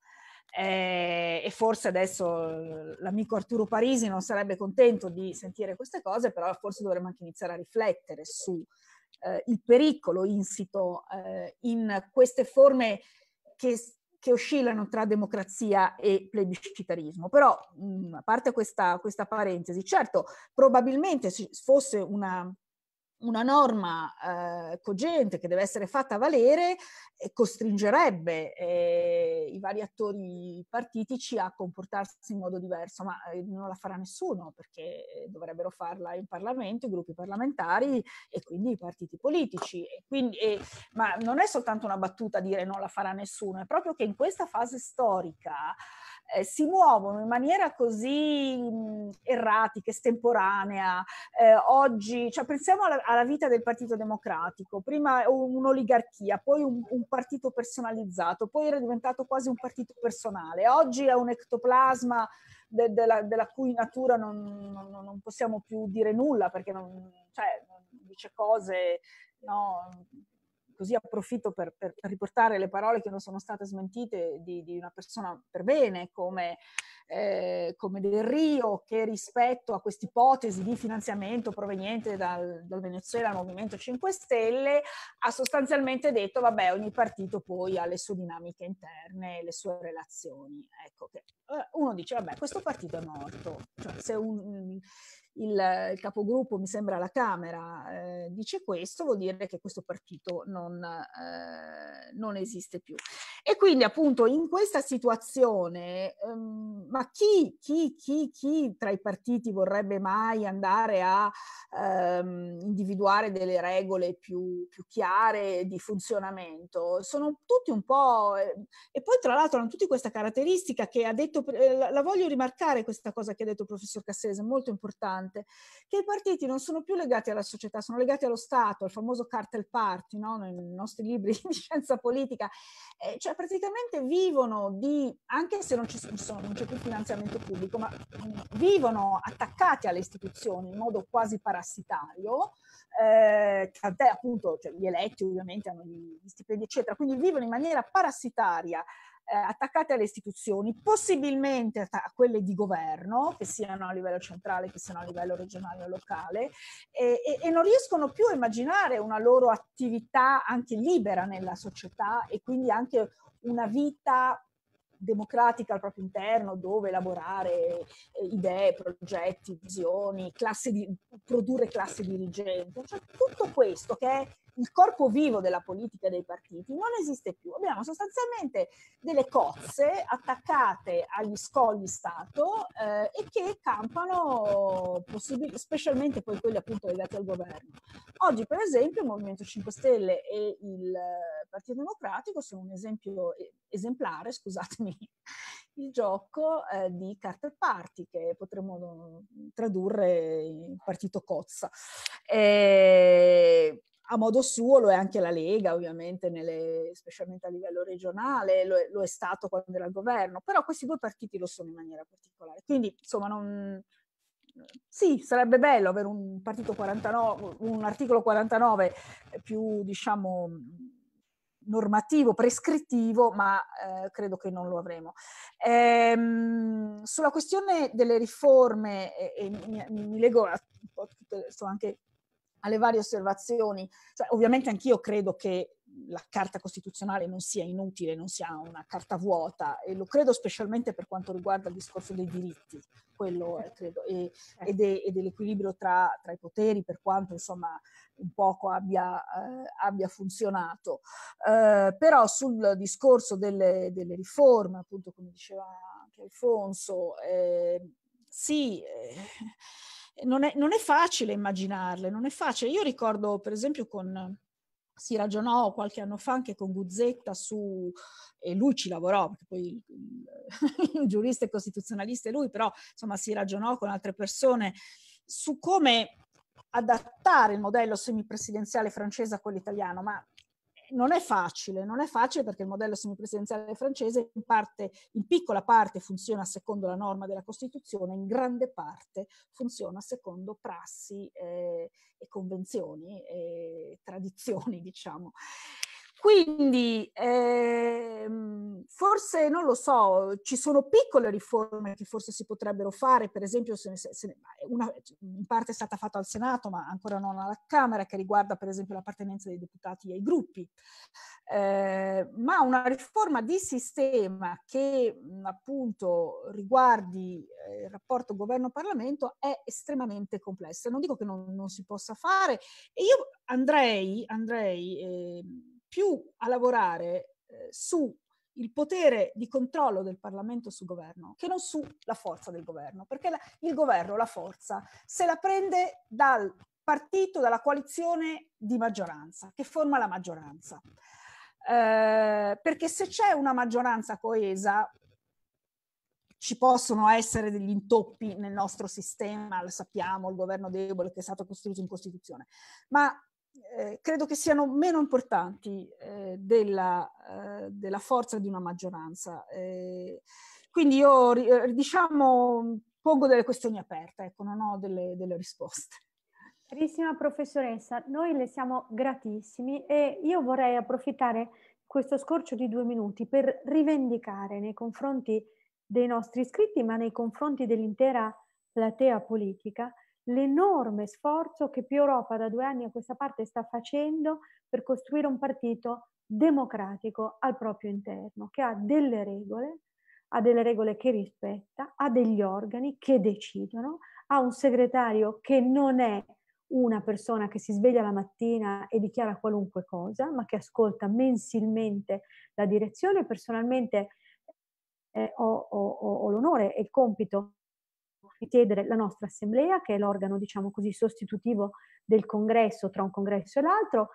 Eh, e forse adesso eh, l'amico Arturo Parisi non sarebbe contento di sentire queste cose, però forse dovremmo anche iniziare a riflettere su eh, pericolo insito eh, in queste forme che, che, oscillano tra democrazia e plebiscitarismo. Però, mh, mm, a parte questa, questa parentesi, certo, probabilmente se fosse una una norma eh, cogente che deve essere fatta valere costringerebbe eh, i vari attori partitici a comportarsi in modo diverso, ma eh, non la farà nessuno perché dovrebbero farla in Parlamento, i gruppi parlamentari e quindi i partiti politici. E quindi, e, ma non è soltanto una battuta dire non la farà nessuno, è proprio che in questa fase storica eh, si muovono in maniera così mh, erratica, estemporanea. Eh, oggi, cioè, pensiamo alla, alla, vita del Partito Democratico, prima un'oligarchia, poi un, un, partito personalizzato, poi era diventato quasi un partito personale. Oggi è un ectoplasma de, de la, della cui natura non, non, non, possiamo più dire nulla perché non, cioè, dice cose no, così approfitto per, per, riportare le parole che non sono state smentite di, di una persona per bene come, eh, come, Del Rio, che rispetto a questa ipotesi di finanziamento proveniente dal, dal Venezuela al Movimento 5 Stelle, ha sostanzialmente detto, vabbè, ogni partito poi ha le sue dinamiche interne, le sue relazioni. Ecco che eh, uno dice, vabbè, questo partito è morto. Cioè, se un, il, il capogruppo, mi sembra la Camera, eh, dice questo, vuol dire che questo partito non, eh, non esiste più. E quindi appunto in questa situazione, ehm, ma chi, chi, chi, chi tra i partiti vorrebbe mai andare a ehm, individuare delle regole più, più chiare di funzionamento? Sono tutti un po'... Eh, e poi tra l'altro hanno tutti questa caratteristica che ha detto, eh, la voglio rimarcare questa cosa che ha detto il professor Cassese, molto importante importante, che i partiti non sono più legati alla società, sono legati allo Stato, al famoso cartel party, no? nei nostri libri di scienza politica, eh, cioè praticamente vivono di, anche se non, ci sono, non c'è più finanziamento pubblico, ma mm, vivono attaccati alle istituzioni in modo quasi parassitario, eh, tant'è appunto cioè, gli eletti ovviamente hanno gli stipendi eccetera, quindi vivono in maniera parassitaria eh, attaccate alle istituzioni, possibilmente a quelle di governo, che siano a livello centrale, che siano a livello regionale o locale, e, e, e non riescono più a immaginare una loro attività anche libera nella società e quindi anche una vita democratica al proprio interno, dove elaborare eh, idee, progetti, visioni, classi di, produrre classe dirigente, cioè tutto questo che è il corpo vivo della politica dei partiti non esiste più. Abbiamo sostanzialmente delle cozze attaccate agli scogli Stato eh, e che campano, possib- specialmente poi quelli appunto legati al governo. Oggi, per esempio, il Movimento 5 Stelle e il Partito Democratico sono un esempio esemplare, scusatemi, il gioco eh, di Carter Party, che potremmo tradurre in partito cozza. E eh, a modo suo lo è anche la Lega, ovviamente, nelle, specialmente a livello regionale, lo è, lo è, stato quando era al governo, però questi due partiti lo sono in maniera particolare. Quindi, insomma, non... sì, sarebbe bello avere un, partito 49, un articolo 49 più, diciamo, normativo, prescrittivo, ma eh, credo che non lo avremo. Ehm, sulla questione delle riforme, e, eh, mi, mi, leggo a, ah, a, anche alle varie osservazioni. Cioè, ovviamente anch'io credo che la carta costituzionale non sia inutile, non sia una carta vuota e lo credo specialmente per quanto riguarda il discorso dei diritti, quello eh, ecco. credo, e, ecco. e, de, e dell'equilibrio tra, tra, i poteri per quanto insomma un poco abbia, eh, abbia funzionato. Eh, però sul discorso delle, delle, riforme, appunto come diceva anche Alfonso, eh, sì eh, non è, non è facile immaginarle, non è facile. Io ricordo per esempio con, si ragionò qualche anno fa anche con Guzzetta su, e lui ci lavorò, perché poi il giurista e costituzionalista è lui, però insomma si ragionò con altre persone su come adattare il modello semipresidenziale francese a quello italiano, ma non è facile, non è facile perché il modello semipresidenziale francese in, parte, in piccola parte funziona secondo la norma della Costituzione, in grande parte funziona secondo prassi eh, e convenzioni e eh, tradizioni, diciamo. Quindi ehm, forse, non lo so, ci sono piccole riforme che forse si potrebbero fare, per esempio se ne, se ne, una in parte è stata fatta al Senato ma ancora non alla Camera, che riguarda per esempio l'appartenenza dei deputati ai gruppi, eh, ma una riforma di sistema che appunto riguardi eh, il rapporto governo-parlamento è estremamente complessa. Non dico che non, non si possa fare e io andrei, andrei eh, più a lavorare eh, su il potere di controllo del Parlamento sul governo che non sulla forza del governo, perché la, il governo, la forza, se la prende dal partito, dalla coalizione di maggioranza, che forma la maggioranza. Eh, perché se c'è una maggioranza coesa, ci possono essere degli intoppi nel nostro sistema, lo sappiamo, il governo debole che è stato costruito in Costituzione, ma eh, credo che siano meno importanti eh, della, eh, della, forza di una maggioranza. Eh, quindi io diciamo pongo delle questioni aperte, ecco, non ho delle, delle risposte. Carissima professoressa, noi le siamo gratissimi e io vorrei approfittare questo scorcio di due minuti per rivendicare nei confronti dei nostri iscritti, ma nei confronti dell'intera platea politica, l'enorme sforzo che più Europa da due anni a questa parte sta facendo per costruire un partito democratico al proprio interno, che ha delle regole, ha delle regole che rispetta, ha degli organi che decidono, ha un segretario che non è una persona che si sveglia la mattina e dichiara qualunque cosa, ma che ascolta mensilmente la direzione. Personalmente eh, ho, ho, ho l'onore e il compito richiedere la nostra assemblea, che è l'organo, diciamo così, sostitutivo del congresso tra un congresso e l'altro.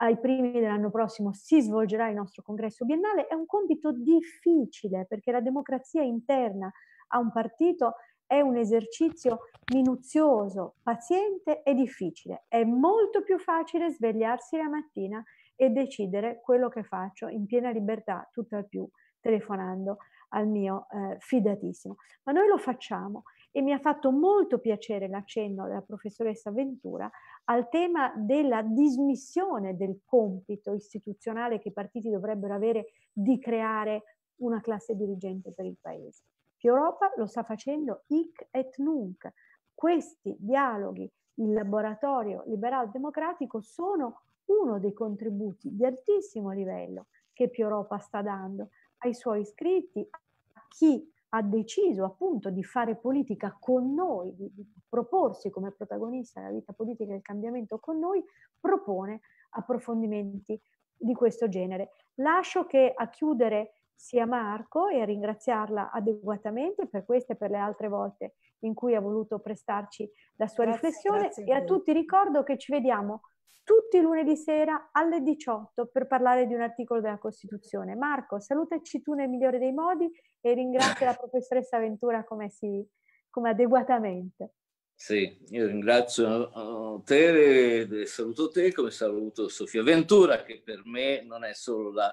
Ai primi dell'anno prossimo si svolgerà il nostro congresso biennale. È un compito difficile perché la democrazia interna a un partito è un esercizio minuzioso, paziente e difficile. È molto più facile svegliarsi la mattina e decidere quello che faccio in piena libertà, tutto al più telefonando al mio eh, fidatissimo. Ma noi lo facciamo e mi ha fatto molto piacere l'accenno della professoressa Ventura al tema della dismissione del compito istituzionale che i partiti dovrebbero avere di creare una classe dirigente per il paese. Che Europa lo sta facendo hic et nunc. Questi dialoghi, il laboratorio liberal-democratico, sono uno dei contributi di altissimo livello che Più Europa sta dando ai suoi iscritti, a chi ha deciso appunto di fare politica con noi, di, di proporsi come protagonista della vita politica e il cambiamento con noi, propone approfondimenti di questo genere. Lascio che a chiudere sia Marco e a ringraziarla adeguatamente per queste e per le altre volte in cui ha voluto prestarci la sua grazie, riflessione grazie e a tutti ricordo che ci vediamo tutti i lunedì sera alle 18 per parlare di un articolo della Costituzione. Marco, salutaci tu nel migliore dei modi e ringrazio la professoressa Ventura come, si, come adeguatamente. Sì, io ringrazio uh, te e eh, saluto te come saluto Sofia Ventura, che per me non è solo la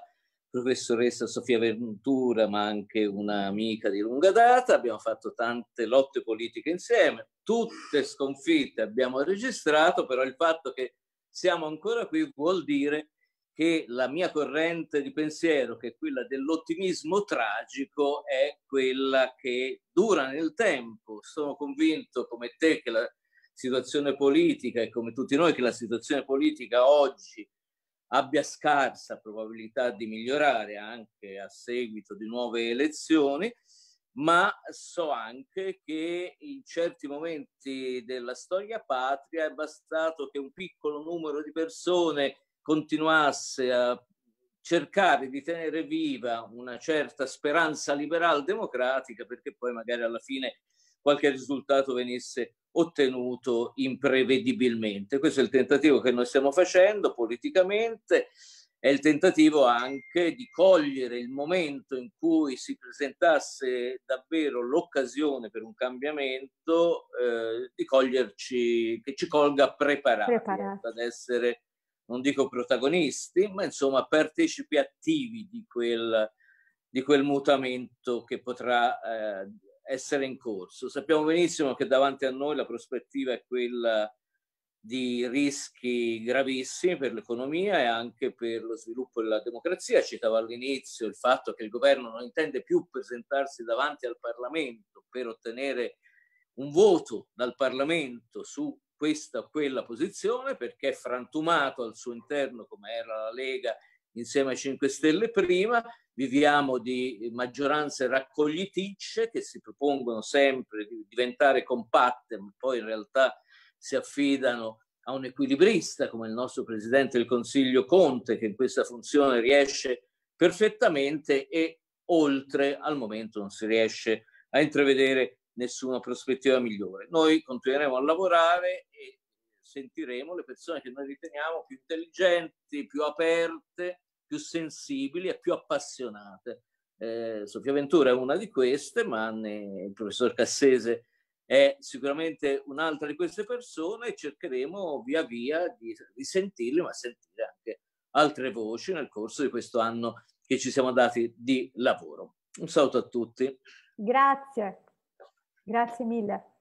professoressa Sofia Ventura, ma anche un'amica di lunga data. Abbiamo fatto tante lotte politiche insieme, tutte sconfitte abbiamo registrato, però il fatto che siamo ancora qui vuol dire che la mia corrente di pensiero, che è quella dell'ottimismo tragico, è quella che dura nel tempo. Sono convinto, come te, che la situazione politica e come tutti noi, che la situazione politica oggi abbia scarsa probabilità di migliorare anche a seguito di nuove elezioni ma so anche che in certi momenti della storia patria è bastato che un piccolo numero di persone continuasse a cercare di tenere viva una certa speranza liberal democratica perché poi magari alla fine qualche risultato venisse ottenuto imprevedibilmente. Questo è il tentativo che noi stiamo facendo politicamente è il tentativo anche di cogliere il momento in cui si presentasse davvero l'occasione per un cambiamento, eh, di coglierci, che ci colga preparati, ecco, preparati. ad essere, non dico protagonisti, ma insomma partecipi attivi di quel, di quel mutamento che potrà eh, essere in corso. Sappiamo benissimo che davanti a noi la prospettiva è quella di rischi gravissimi per l'economia e anche per lo sviluppo della democrazia. Citavo all'inizio il fatto che il governo non intende più presentarsi davanti al Parlamento per ottenere un voto dal Parlamento su questa o quella posizione perché è frantumato al suo interno come era la Lega insieme ai 5 Stelle prima, viviamo di maggioranze raccogliticce che si propongono sempre di diventare compatte, ma poi in realtà si affidano a un equilibrista come il nostro Presidente del Consiglio Conte, che in questa funzione riesce perfettamente e oltre al momento non si riesce a intravedere nessuna prospettiva migliore. Noi continueremo a lavorare e sentiremo le persone che noi riteniamo più intelligenti, più aperte, più sensibili e più appassionate. Eh, Sofia Ventura è una di queste, ma ne, il professor Cassese è sicuramente un'altra di queste persone e cercheremo via via di sentirle, ma sentire anche altre voci nel corso di questo anno che ci siamo dati di lavoro. Un saluto a tutti. Grazie, grazie mille.